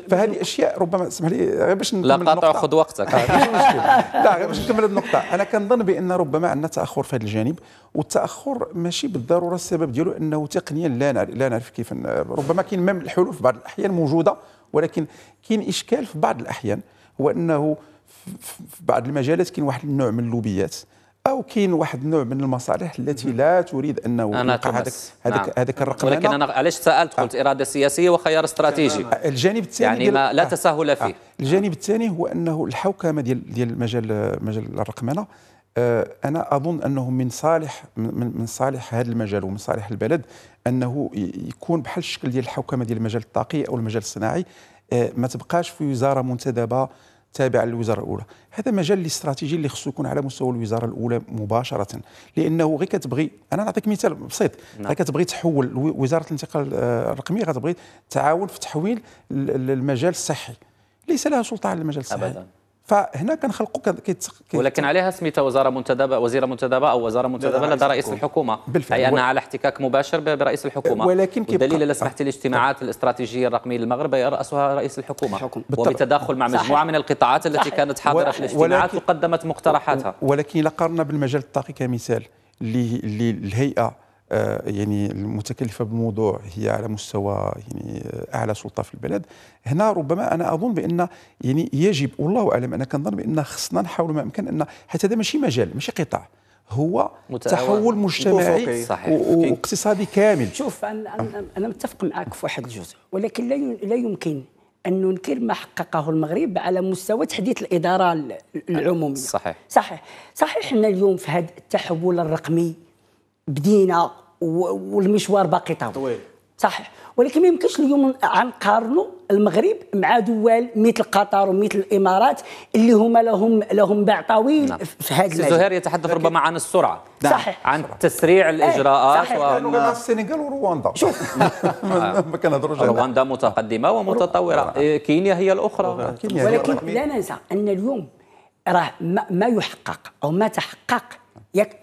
Speaker 4: فهذه الاشياء ربما اسمح لي غير باش لا قاطع خذ وقتك *laughs* لا غير باش نكمل النقطه انا كنظن بان ربما ربما عندنا تاخر في هذا الجانب والتاخر ماشي بالضروره السبب ديالو انه تقنيا لا نعرف لا نعرف كيف ربما كاين ميم الحلول في بعض الاحيان موجوده ولكن كاين اشكال في بعض الاحيان هو انه في بعض المجالات كاين واحد النوع من اللوبيات او كاين واحد النوع من المصالح التي لا تريد انه انا هذاك هذاك نعم. هذاك الرقم ولكن
Speaker 1: انا علاش سالت قلت آه. اراده سياسيه وخيار استراتيجي الجانب الثاني يعني ما لا آه. تساهل فيه آه.
Speaker 4: الجانب الثاني هو انه الحوكمه ديال ديال مجال مجال الرقمنه آه، انا اظن انه من صالح من صالح هذا المجال ومن صالح البلد انه يكون بحال الشكل ديال الحوكمه ديال المجال الطاقي او المجال الصناعي آه، ما تبقاش في وزاره منتدبه تابعه للوزاره الاولى هذا مجال الاستراتيجي اللي خصو يكون على مستوى الوزاره الاولى مباشره لانه غير كتبغي انا نعطيك مثال بسيط نعم. غير كتبغي تحول وزاره الانتقال آه، الرقمي غتبغي تعاون في تحويل المجال الصحي ليس لها سلطه على المجال الصحي ابدا فهنا كنخلقوا
Speaker 1: ولكن عليها سميتها وزاره منتدبه وزيره منتدبه او وزاره منتدبه لدى رئيس الحكومه بالفعل اي انها على احتكاك مباشر برئيس الحكومه ولكن والدليل الا سمحت الاجتماعات الاستراتيجيه الرقميه للمغرب يراسها رئيس الحكومه حكم. وبتداخل مع مجموعه صحيح. من القطاعات التي صحيح. كانت حاضره في الاجتماعات وقدمت مقترحاتها
Speaker 4: ولكن الا قارنا بالمجال الطاقي كمثال اللي الهيئه آه، يعني المتكلفه بالموضوع هي على مستوى يعني آه، اعلى سلطه في البلد هنا ربما انا اظن بان يعني يجب والله اعلم انا كنظن بان خصنا نحاول ما امكن ان حتى هذا ماشي مجال ماشي قطاع هو تحول مجتمعي واقتصادي كامل
Speaker 2: شوف انا انا متفق معك في واحد الجزء ولكن لا لا يمكن أن ننكر ما حققه المغرب على مستوى تحديث الإدارة العمومية صحيح صحيح صحيح أن اليوم في هذا التحول الرقمي بدينا والمشوار باقي طويل طويل صحيح ولكن ما يمكنش اليوم نقارنوا المغرب مع دول مثل قطر ومثل الامارات اللي هما لهم لهم باع طويل نعم. في
Speaker 1: هذا المجال زهير يتحدث ربما عن السرعه نعم. صحيح عن تسريع إيه، الاجراءات صحيح. و... وأن... نعم.
Speaker 2: السنغال ورواندا
Speaker 1: شوف
Speaker 4: *laughs*
Speaker 1: ما كنهضروش رواندا متقدمه ومتطوره إيه، كينيا هي الاخرى كينيا ولكن لا
Speaker 2: ننسى ان اليوم راه ما يحقق او ما تحقق يك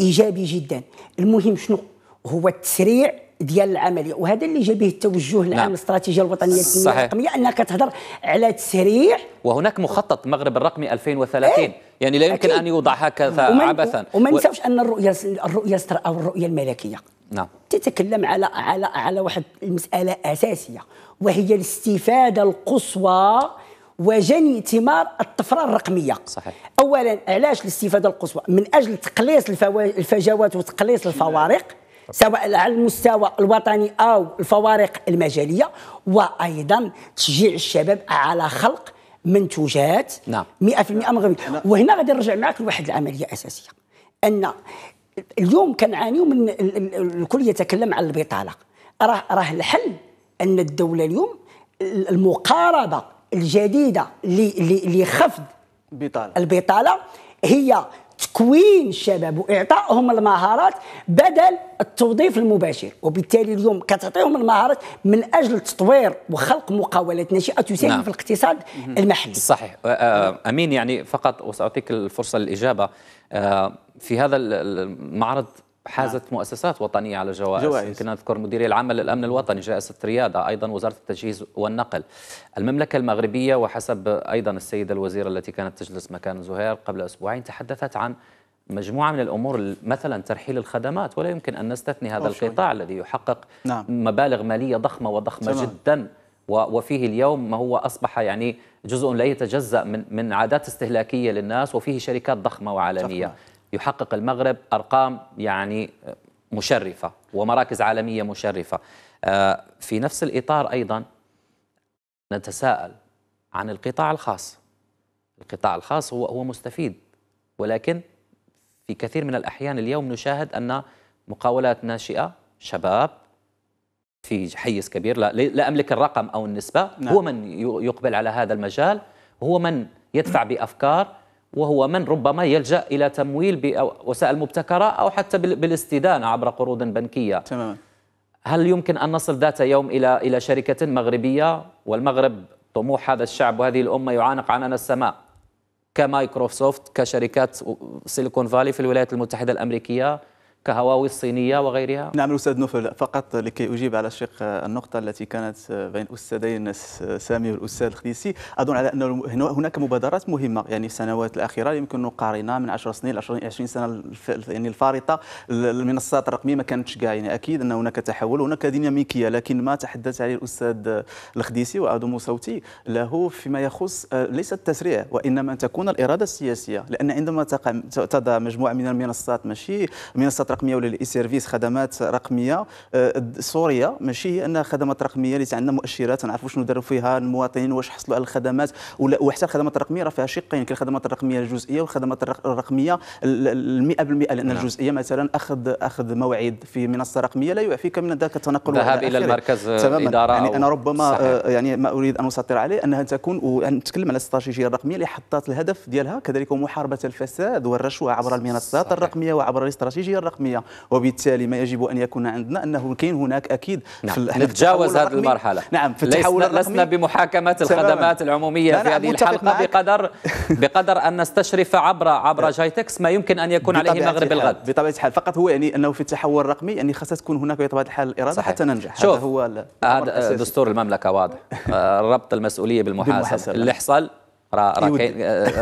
Speaker 2: ايجابي جدا المهم شنو هو التسريع ديال العمليه وهذا اللي جا به التوجه العام نعم. الاستراتيجيه الوطنيه للتنميه الرقميه انها كتهضر على تسريع
Speaker 1: وهناك مخطط المغرب الرقمي 2030 ايه؟ يعني لا يمكن أكيد. ان يوضع هكذا عبثا وما ننساوش
Speaker 2: و... ان الرؤيه الرؤيه او الرؤيه الملكيه نعم تتكلم على على على واحد المساله اساسيه وهي الاستفاده القصوى وجني ثمار الطفره الرقميه صحيح اولا علاش الاستفاده القصوى من اجل تقليص الفجوات وتقليص الفوارق سواء على المستوى الوطني او الفوارق المجاليه وايضا تشجيع الشباب على خلق منتوجات نعم 100% مغربيه وهنا غادي نرجع معك لواحد العمليه اساسيه ان اليوم كنعانيو من الكل يتكلم عن البطاله راه راه الحل ان الدوله اليوم المقاربه الجديده لخفض البطاله البطاله هي تكوين الشباب واعطائهم المهارات بدل التوظيف المباشر وبالتالي اليوم كتعطيهم المهارات من اجل تطوير وخلق مقاولات ناشئه تساهم نعم. في الاقتصاد المحلي صحيح
Speaker 1: امين يعني فقط وساعطيك الفرصه للاجابه في هذا المعرض حازت نعم. مؤسسات وطنية على جوائز, جوائز. يمكن أذكر مديرية العامة للأمن الوطني جائزة رياضة أيضا وزارة التجهيز والنقل المملكة المغربية وحسب أيضا السيدة الوزيرة التي كانت تجلس مكان زهير قبل أسبوعين تحدثت عن مجموعة من الأمور مثلا ترحيل الخدمات ولا يمكن أن نستثني هذا القطاع شوي. الذي يحقق نعم. مبالغ مالية ضخمة وضخمة سمع. جدا وفيه اليوم ما هو أصبح يعني جزء لا يتجزأ من من عادات استهلاكية للناس وفيه شركات ضخمة وعالمية صحيح. يحقق المغرب ارقام يعني مشرفه ومراكز عالميه مشرفه آه، في نفس الاطار ايضا نتساءل عن القطاع الخاص القطاع الخاص هو هو مستفيد ولكن في كثير من الاحيان اليوم نشاهد ان مقاولات ناشئه شباب في حيز كبير لا, لا املك الرقم او النسبه نعم. هو من يقبل على هذا المجال هو من يدفع بافكار وهو من ربما يلجا الى تمويل بوسائل مبتكره او حتى بالاستدانه عبر قروض بنكيه تمام. هل يمكن ان نصل ذات يوم الى الى شركه مغربيه والمغرب طموح هذا الشعب وهذه الامه يعانق عننا السماء كمايكروسوفت كشركات سيليكون فالي في الولايات المتحده الامريكيه كهواوي الصينيه وغيرها؟ نعم الاستاذ نوفل فقط لكي اجيب على شق النقطه التي كانت بين الاستاذين
Speaker 3: سامي والاستاذ الخديسي اظن على ان هناك مبادرات مهمه يعني السنوات الاخيره يمكن نقارنها من 10 سنين 20 سنه يعني الفارطه المنصات الرقميه ما كانتش كاع يعني اكيد ان هناك تحول وهناك ديناميكيه لكن ما تحدث عليه الاستاذ الخديسي واضم صوتي له فيما يخص آه، ليس التسريع وانما ان تكون الاراده السياسيه لان عندما تقع تضع مجموعه من المنصات ماشي منصات رقميه ولا الاي سيرفيس خدمات رقميه آه، سوريا ماشي هي انها خدمات رقميه اللي عندنا مؤشرات نعرفوا شنو داروا فيها المواطنين واش حصلوا على الخدمات وحتى الخدمات الرقميه راه فيها شقين يعني كاين الخدمات الرقميه الجزئيه والخدمات الرقميه ال 100% لان نعم. الجزئيه مثلا اخذ اخذ موعد في منصه رقميه لا يعفيك من ذاك التنقل الذهاب الى المركز تماما يعني انا ربما صحيح. آه، يعني ما اريد ان اسطر عليه انها تكون ونتكلم على الاستراتيجيه الرقميه اللي حطت الهدف ديالها كذلك محاربه الفساد والرشوه عبر المنصات الرقميه وعبر الاستراتيجيه الرقميه الرقميه وبالتالي ما يجب ان يكون عندنا انه كاين هناك اكيد نعم. نتجاوز هذه المرحله نعم في التحول الرقمي لسنا بمحاكمه الخدمات العموميه لا في هذه الحلقه معك.
Speaker 1: بقدر *laughs* بقدر ان نستشرف عبر عبر جايتكس ما يمكن ان يكون عليه مغرب الغد
Speaker 3: بطبيعه الحال فقط هو يعني انه في التحول الرقمي يعني خاصة تكون هناك بطبيعه الحال الاراده صحيح. حتى ننجح شوف. هذا هو هذا دستور
Speaker 1: المملكه واضح *laughs* آه، ربط المسؤوليه بالمحاسبه اللي حصل راه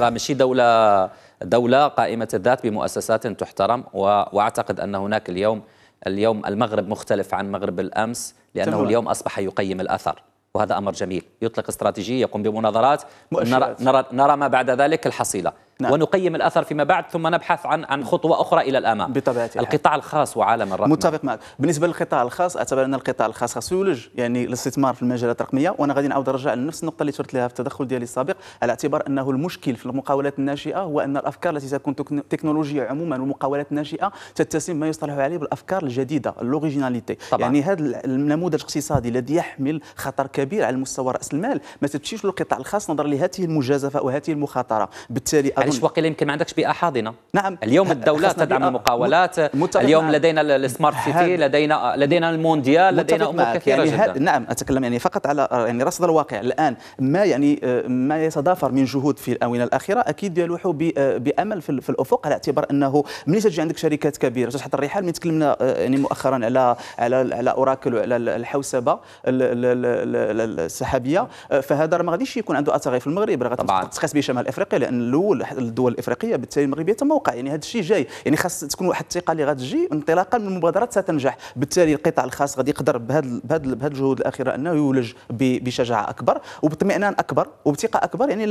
Speaker 1: راه ماشي دوله دولة قائمة الذات بمؤسسات تحترم و... وأعتقد أن هناك اليوم اليوم المغرب مختلف عن مغرب الأمس لأنه تمام. اليوم أصبح يقيم الأثر وهذا أمر جميل يطلق استراتيجية يقوم بمناظرات نرى, نرى, نرى ما بعد ذلك الحصيلة نعم. ونقيم الاثر فيما بعد ثم نبحث عن عن خطوه اخرى الى الامام بطبيعه القطاع الخاص وعالم الرقم
Speaker 3: متفق معك بالنسبه للقطاع الخاص اعتبر ان القطاع الخاص خاصو يولج يعني الاستثمار في المجالات الرقميه وانا غادي نعاود نرجع لنفس النقطه اللي شرت لها في التدخل ديالي السابق على اعتبار انه المشكل في المقاولات الناشئه هو ان الافكار التي تكون تكنولوجيه عموما والمقاولات الناشئه تتسم ما يصطلح عليه بالافكار الجديده الاوريجيناليتي يعني هذا النموذج الاقتصادي الذي يحمل خطر كبير على مستوى راس المال ما تمشيش للقطاع الخاص نظرا لهذه المجازفه وهذه المخاطره بالتالي معليش
Speaker 1: وقيلا يمكن ما عندكش بيئه حاضنه نعم اليوم أه، الدوله تدعم المقاولات اليوم معك. نعم. لدينا السمارت سيتي لدينا لدينا المونديال لدينا امور كثيره يعني جدا
Speaker 3: نعم اتكلم يعني فقط على يعني رصد الواقع الان ما يعني أه، ما يتضافر من جهود في الاونه الاخيره اكيد يلوح أه، بامل في الافق على اعتبار انه ملي تجي عندك شركات كبيره تحط الرحال من تكلمنا يعني مؤخرا على على على اوراكل وعلى الحوسبه السحابيه فهذا ما غاديش يكون عنده اثر في المغرب راه تخص به شمال افريقيا لان الاول الدول الافريقيه بالتالي المغربيه تموقع موقع يعني هذا الشيء جاي يعني خاص تكون واحد الثقه اللي غتجي انطلاقا من المبادرات ستنجح بالتالي القطاع الخاص غادي يقدر بهذا بهذا الجهود الاخيره انه يولج بشجاعه اكبر وباطمئنان اكبر وبثقه اكبر يعني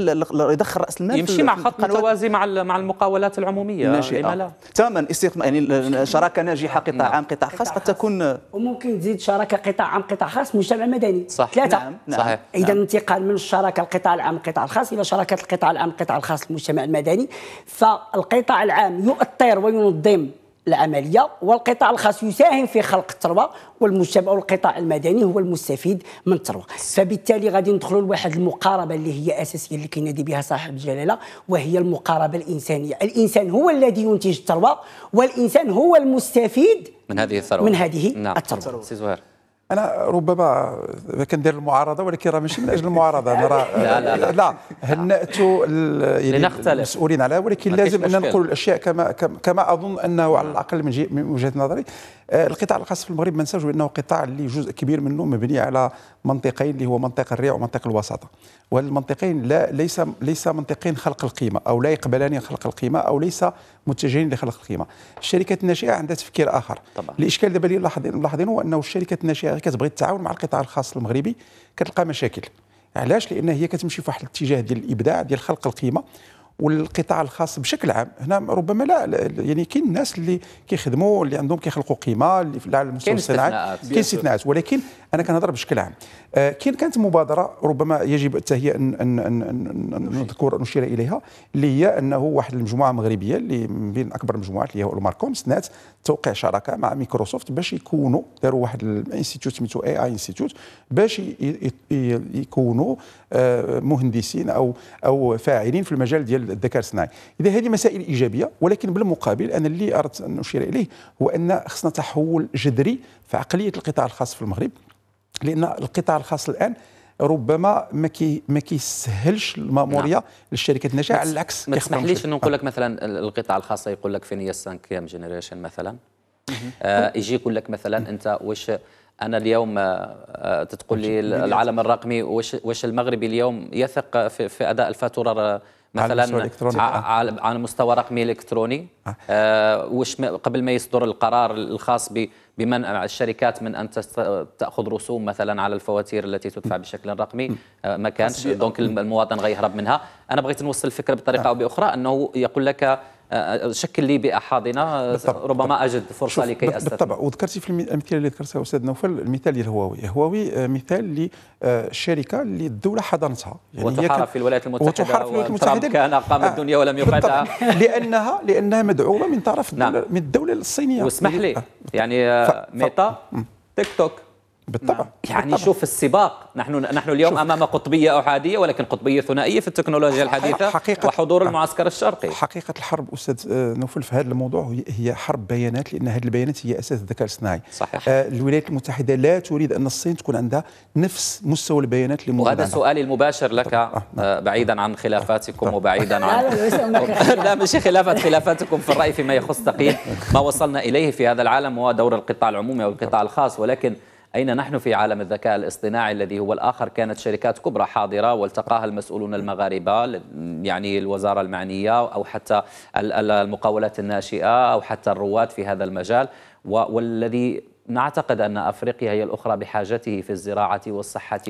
Speaker 3: يدخل راس المال يمشي مع خط متوازي
Speaker 1: مع
Speaker 2: مع المقاولات العموميه ناشئه آه.
Speaker 3: تماما استثمار يعني شراكه ناجحه قطاع نعم. عام
Speaker 2: قطاع خاص قد تكون وممكن تزيد شراكه قطاع عام قطاع خاص مجتمع مدني صح ثلاثه نعم. نعم. صحيح اذا نعم. انتقال من الشراكه القطاع العام القطاع الخاص الى شراكه القطاع العام القطاع الخاص المجتمع المدني المدني فالقطاع العام يؤطر وينظم العمليه والقطاع الخاص يساهم في خلق الثروه والمجتمع والقطاع المدني هو المستفيد من الثروه فبالتالي غادي ندخلوا لواحد المقاربه اللي هي اساسيه اللي كينادي بها صاحب الجلاله وهي المقاربه الانسانيه الانسان هو الذي ينتج الثروه والانسان هو المستفيد
Speaker 1: من هذه الثروه من هذه نعم. الثروه انا
Speaker 2: ربما كندير المعارضه ولكن
Speaker 4: راه ماشي من اجل المعارضه انا راه *laughs* لا لا لا, لا هنأت يعني المسؤولين عليها ولكن لازم ان نقول الاشياء كما كما اظن انه على الاقل من, من وجهه نظري آه، القطاع الخاص في المغرب ما ننساوش بانه قطاع اللي جزء كبير منه مبني على منطقين اللي هو منطقه الريع ومنطقه الوساطه والمنطقين لا ليس ليس منطقين خلق القيمه او لا يقبلان خلق القيمه او ليس متجهين لخلق القيمه الشركات الناشئه عندها تفكير اخر طبعا. الاشكال دابا اللي ملاحظين هو انه الشركات الناشئه كتبغي تتعاون مع القطاع الخاص المغربي كتلقى مشاكل علاش لان هي كتمشي في واحد الاتجاه ديال الابداع ديال خلق القيمه والقطاع الخاص بشكل عام هنا ربما لا يعني كاين الناس اللي كيخدموا اللي عندهم كيخلقوا قيمه اللي على المستوى الصناعي كاين استثناءات ولكن انا كنهضر بشكل عام آه، كاين كانت مبادره ربما يجب التهيئه ان ان ان نذكر نشير اليها اللي هي انه واحد المجموعه مغربيه اللي من بين اكبر المجموعات اللي هي الماركوم سنات توقيع شراكه مع مايكروسوفت باش يكونوا داروا واحد الانستيتوت سميتو اي اي انستيتوت باش يكونوا آه، مهندسين او او فاعلين في المجال ديال الذكاء الصناعي اذا هذه مسائل ايجابيه ولكن بالمقابل انا اللي اردت ان اشير اليه هو ان خصنا تحول جذري في عقليه القطاع الخاص في المغرب لان القطاع الخاص الان ربما ما كي ما كيسهلش الماموريا نعم. للشركات الناشئه على العكس ما تسمحليش انه نقول
Speaker 1: لك مثلا القطاع الخاص يقول لك فين هي السانكيام جينيريشن مثلا آه يجي يقول لك مثلا انت واش انا اليوم آه، آه، تقول لي العالم الرقمي واش واش المغربي اليوم يثق في, في اداء الفاتوره مثلا آه. على, على مستوى رقمي الكتروني آه. آه وش قبل ما يصدر القرار الخاص بمنع الشركات من ان تاخذ رسوم مثلا على الفواتير التي تدفع بشكل رقمي آه ما كانش دونك المواطن غيهرب منها انا بغيت نوصل الفكره بطريقه آه. او باخرى انه يقول لك شكل لي بيئه حاضنه بالطبع. ربما اجد فرصه لكي استفيد بالطبع
Speaker 4: وذكرتي في الامثله اللي ذكرتها استاذ نوفل المثال ديال هواوي هواوي آه، مثال لشركه اللي الدوله حضنتها يعني وتحارب في الولايات المتحده وتحارب في الولايات المتحده
Speaker 1: كان قام آه الدنيا ولم يقعدها لانها لانها مدعومه من طرف نعم. من الدوله الصينيه واسمح لي يعني, آه، يعني، آه، ميتا تيك توك نعم. بالطبع يعني بالطبع. شوف السباق نحن نحن اليوم امام قطبيه احاديه ولكن قطبيه ثنائيه في التكنولوجيا الحديثه حقيقة وحضور نعم. المعسكر الشرقي
Speaker 4: حقيقه الحرب استاذ آه، نوفل في هذا الموضوع هي حرب بيانات لان هذه البيانات هي اساس الذكاء الصناعي صحيح آه الولايات المتحده لا تريد ان الصين تكون عندها نفس مستوى البيانات اللي موجود وهذا سؤالي
Speaker 1: المباشر لك آه نعم. بعيدا عن خلافاتكم وبعيدا عن لا *laughs* مش خلافات خلافاتكم في الراي فيما يخص تقييم ما وصلنا اليه في هذا العالم ودور القطاع العمومي والقطاع الخاص ولكن أين نحن في عالم الذكاء الاصطناعي الذي هو الآخر كانت شركات كبرى حاضرة والتقاها المسؤولون المغاربة يعني الوزارة المعنية أو حتى المقاولات الناشئة أو حتى الرواد في هذا المجال والذي نعتقد أن أفريقيا هي الأخرى بحاجته في الزراعة والصحة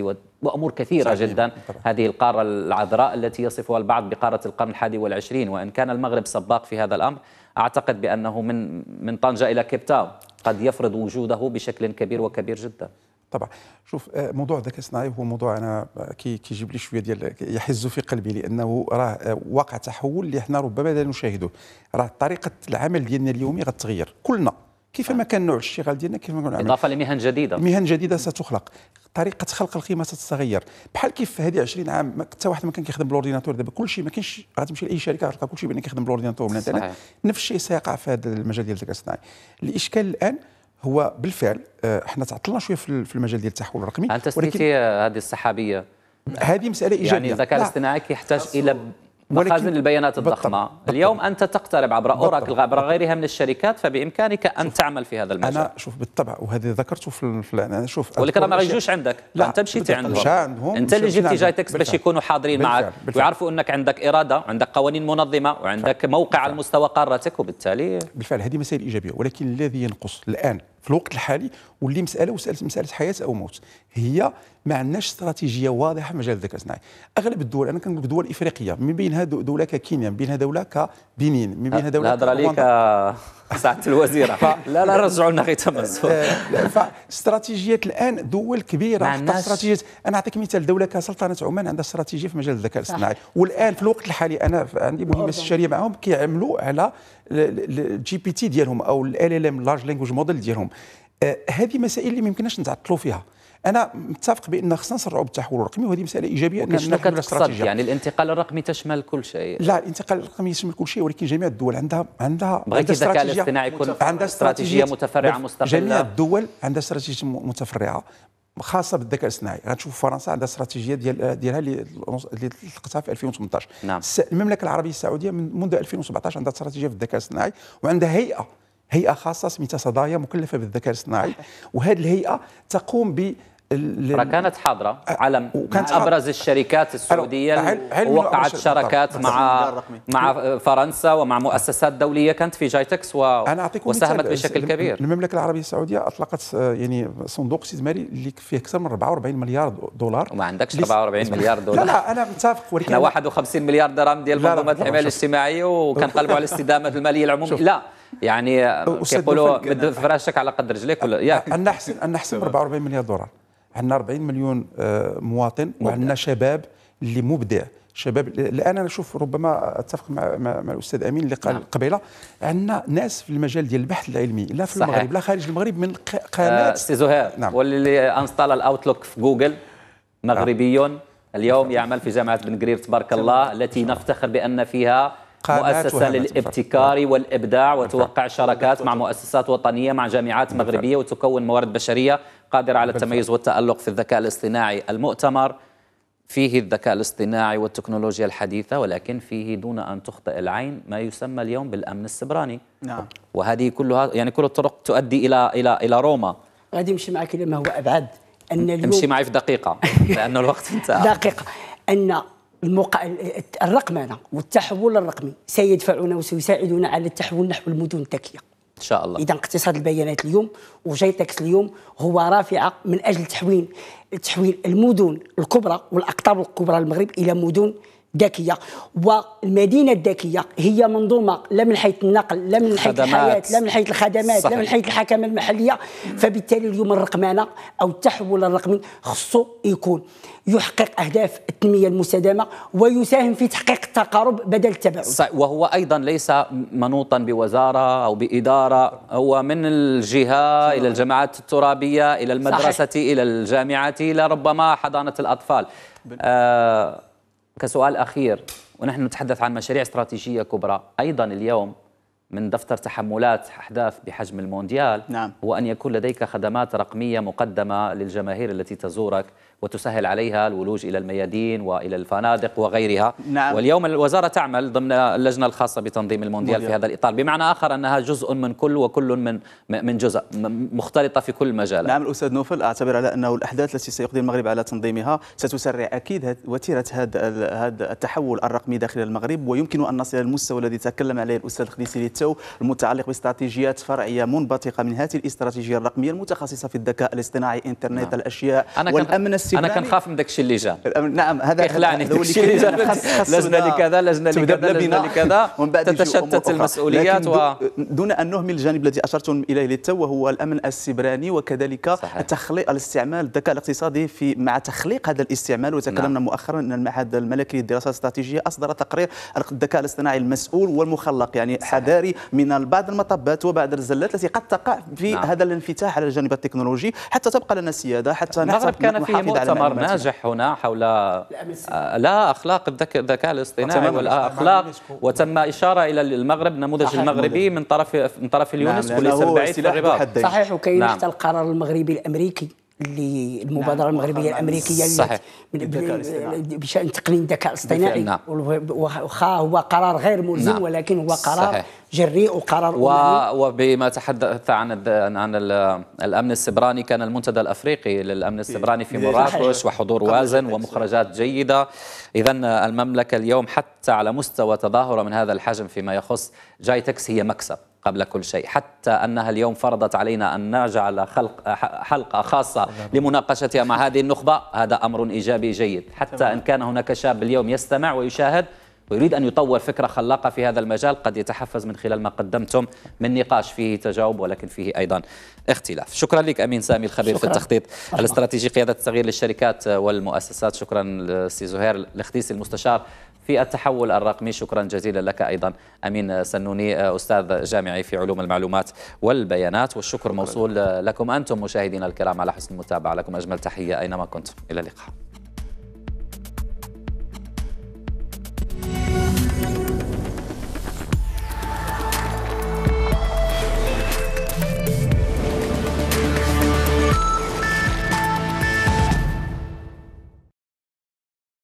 Speaker 1: وأمور كثيرة صحيح. جدا هذه القارة العذراء التي يصفها البعض بقارة القرن الحادي والعشرين وإن كان المغرب سباق في هذا الأمر أعتقد بأنه من من طنجة إلى كيب تاون قد يفرض وجوده بشكل كبير وكبير جدا
Speaker 4: طبعا شوف آه، موضوع الذكاء الصناعي هو موضوع انا كيجيب لي شويه ديال يحز في قلبي لانه راه آه، واقع تحول اللي حنا ربما لا نشاهده راه طريقه العمل ديالنا اليومي غتغير كلنا كيفما كان نوع الاشتغال ديالنا كيفما كنعمل اضافه
Speaker 1: لمهن جديده مهن
Speaker 4: جديده ستخلق طريقه خلق القيمه ستتغير بحال كيف هذه 20 عام حتى واحد ما كان كيخدم بالاورديناتور دابا كل شيء ما كاينش غتمشي لاي شركه غتلقى شيء بان كيخدم بالاورديناتور من الانترنت نفس الشيء سيقع في هذا المجال ديال الذكاء الاصطناعي الاشكال الان هو بالفعل احنا آه، تعطلنا شويه في المجال ديال التحول الرقمي انت ولكن
Speaker 1: هذه السحابيه هذه مساله يعني ايجابيه يعني الذكاء الاصطناعي كيحتاج الى مخازن البيانات الضخمه بالطبع. اليوم انت تقترب عبر اوراكل عبر غيرها من الشركات فبامكانك ان تعمل في هذا المجال انا
Speaker 4: شوف بالطبع وهذا ذكرته في, الفلان انا يعني شوف ولكن ما يجوش عندك لا انت مشيتي عندهم عندهم انت اللي جبتي جاي تكس باش يكونوا
Speaker 1: حاضرين بالفعل. معك بالفعل. ويعرفوا انك عندك اراده وعندك قوانين منظمه وعندك بالفعل. موقع على مستوى قارتك وبالتالي
Speaker 4: بالفعل هذه مسائل ايجابيه ولكن الذي ينقص الان في الوقت الحالي واللي مساله وسالت مساله حياه او موت هي ما عندناش استراتيجيه واضحه في مجال الذكاء الصناعي اغلب الدول انا كنقول الدول دول افريقيه من بينها دوله ككينيا من بينها دوله
Speaker 1: كبنين من بينها دوله الهضره ليك سعاده الوزيره ف... لا لا رجعوا لنا ختام آه،
Speaker 4: فاستراتيجيات الان دول كبيره حتى استراتيجيات انا نعطيك مثال دوله كسلطنه عمان عندها استراتيجيه في مجال الذكاء الصناعي والان في الوقت الحالي انا عندي مهمه استشاريه معهم كيعملوا على الجي بي تي ديالهم او ال ال ام لارج لانجويج موديل ديالهم آه، هذه مسائل اللي ما يمكنناش نتعطلوا فيها انا متفق بان خصنا نسرعوا بالتحول الرقمي وهذه مساله ايجابيه ان الاستراتيجيه يعني
Speaker 1: الانتقال الرقمي تشمل كل شيء
Speaker 4: لا الانتقال الرقمي يشمل كل شيء ولكن جميع الدول عندها عندها بغيت الذكاء الاصطناعي
Speaker 1: يكون عندها استراتيجيه متفرعه مستقله جميع
Speaker 4: الدول عندها استراتيجيه متفرعه خاصه بالذكاء الاصطناعي غنشوف فرنسا عندها استراتيجيه ديال ديالها اللي طلقتها في 2018 نعم. المملكه العربيه السعوديه منذ 2017 عندها استراتيجيه في الذكاء الاصطناعي وعندها هيئه هيئه خاصه سميتها صدايا مكلفه بالذكاء الاصطناعي وهذه الهيئه تقوم ب كانت
Speaker 1: حاضره أه، علم وكانت ابرز ابرز الشركات السعوديه وقعت شراكات مع مع فرنسا ومع مؤسسات دوليه كانت في جايتكس و... أنا أعطيكم وساهمت بشكل كبير
Speaker 4: المملكه العربيه السعوديه اطلقت آه، يعني صندوق استثماري اللي فيه اكثر من 44 مليار دولار ما عندكش 44 مليار دولار لا لا
Speaker 1: انا متفق ولكن 51 مليار درهم ديال منظمه الحمايه الاجتماعيه وكنقلبوا على الاستدامه الماليه العموميه لا يعني كيقولوا مد فراشك على قد رجليك ولا ياك
Speaker 4: عندنا حسن عندنا حسن 44 مليون دولار عندنا 40 مليون مواطن وعندنا شباب اللي مبدع شباب الان انا اشوف ربما اتفق مع, مع, مع الاستاذ امين اللي قال نعم. قبيله عندنا ناس في المجال ديال البحث العلمي لا في صحيح. المغرب لا خارج المغرب من قناه آه سي
Speaker 1: زهير نعم. واللي انستال الاوتلوك في جوجل مغربي نعم. اليوم يعمل في جامعه بن قرير تبارك الله التي نفتخر بان فيها مؤسسة للابتكار والإبداع وتوقع شراكات مع مؤسسات وطنية مع جامعات مغربية وتكون موارد بشرية قادرة على التميز والتألق في الذكاء الاصطناعي المؤتمر فيه الذكاء الاصطناعي والتكنولوجيا الحديثة ولكن فيه دون أن تخطئ العين ما يسمى اليوم بالأمن السبراني نعم. وهذه كلها يعني كل الطرق تؤدي إلى إلى إلى روما
Speaker 2: غادي نمشي معك لما هو أبعد أن اليوم امشي
Speaker 1: معي في دقيقة *laughs* لأن الوقت
Speaker 2: انتهى دقيقة أن المقا... الرقمنه والتحول الرقمي سيدفعنا وسيساعدنا على التحول نحو المدن الذكيه ان شاء الله اذا اقتصاد البيانات اليوم وجيتكس اليوم هو رافعه من اجل تحويل تحويل المدن الكبرى والاقطاب الكبرى المغرب الى مدن ذكيه والمدينه الذكيه هي منظومه لا من حيث النقل لا من حيث الحياه لا من حيث الخدمات صحيح. لا من حيث الحكمه المحليه فبالتالي اليوم الرقمنه او التحول الرقمي خصو يكون يحقق اهداف التنميه المستدامه ويساهم في تحقيق التقارب بدل التباعد وهو ايضا
Speaker 1: ليس منوطا بوزاره او باداره هو من الجهه صحيح. الى الجماعات الترابيه الى المدرسه صحيح. الى الجامعه الى ربما حضانه الاطفال آه كسؤال أخير ونحن نتحدث عن مشاريع استراتيجية كبرى أيضا اليوم من دفتر تحملات أحداث بحجم المونديال نعم. هو أن يكون لديك خدمات رقمية مقدمة للجماهير التي تزورك وتسهل عليها الولوج إلى الميادين وإلى الفنادق وغيرها نعم. واليوم الوزارة تعمل ضمن اللجنة الخاصة بتنظيم المونديال في هذا الإطار بمعنى آخر أنها جزء من كل وكل من من جزء مختلطة في كل مجال نعم
Speaker 3: الأستاذ نوفل أعتبر على أنه الأحداث التي سيقضي المغرب على تنظيمها ستسرع أكيد وتيرة هذا هذا التحول الرقمي داخل المغرب ويمكن أن نصل المستوى الذي تكلم عليه الأستاذ خديسي للتو المتعلق باستراتيجيات فرعية منبثقة من هذه الاستراتيجية الرقمية المتخصصة في الذكاء الاصطناعي إنترنت نعم. الأشياء والأمن انا كنخاف يعني؟
Speaker 1: من داك الشيء اللي جا
Speaker 3: نعم هذا كيخلعني داك الشيء اللي جا لجنه لكذا لجنه لكذا لجنه لكذا ومن بعد تتشتت المسؤوليات و... دون ان نهمل الجانب الذي اشرتم اليه للتو وهو الامن السبراني وكذلك تخليق الاستعمال الذكاء الاقتصادي في مع تخليق هذا الاستعمال وتكلمنا نعم. مؤخرا ان المعهد الملكي للدراسات الاستراتيجيه اصدر تقرير الذكاء الاصطناعي المسؤول والمخلق يعني حذاري من بعض المطبات وبعض الزلات التي قد تقع في نعم. هذا الانفتاح على الجانب التكنولوجي حتى تبقى لنا السياده حتى المغرب كان فيه مؤتمر ناجح
Speaker 1: هنا حول لا آه، أخلاق الذكاء الاصطناعي والأخلاق وتم إشارة إلى المغرب النموذج المغربي من طرف من طرف اليونسكو نعم، ليس بعيد في الرباط صحيح وكاين نعم. حتى
Speaker 2: القرار المغربي الأمريكي للمبادره نعم المغربيه الامريكيه صحيح من بشان تقنين الذكاء الاصطناعي نعم. وخا هو قرار غير ملزم نعم. ولكن هو قرار جريء وقرار و...
Speaker 1: وبما تحدثت عن ال... عن ال... الامن السبراني كان المنتدى الافريقي للامن السبراني في مراكش وحضور وازن ومخرجات جيده اذا المملكه اليوم حتى على مستوى تظاهره من هذا الحجم فيما يخص جاي تكس هي مكسب قبل كل شيء حتى أنها اليوم فرضت علينا أن نجعل خلق حلقة خاصة لمناقشتها مع هذه النخبة هذا أمر إيجابي جيد حتى إن كان هناك شاب اليوم يستمع ويشاهد ويريد أن يطور فكرة خلاقة في هذا المجال قد يتحفز من خلال ما قدمتم من نقاش فيه تجاوب ولكن فيه أيضا اختلاف شكرا لك أمين سامي الخبير شكرا. في التخطيط الاستراتيجي قيادة التغيير للشركات والمؤسسات شكرا لسي زهير الخديسي المستشار في التحول الرقمي شكرا جزيلا لك أيضا أمين سنوني أستاذ جامعي في علوم المعلومات والبيانات والشكر موصول لكم أنتم مشاهدينا الكرام على حسن المتابعة لكم أجمل تحية أينما كنتم إلى اللقاء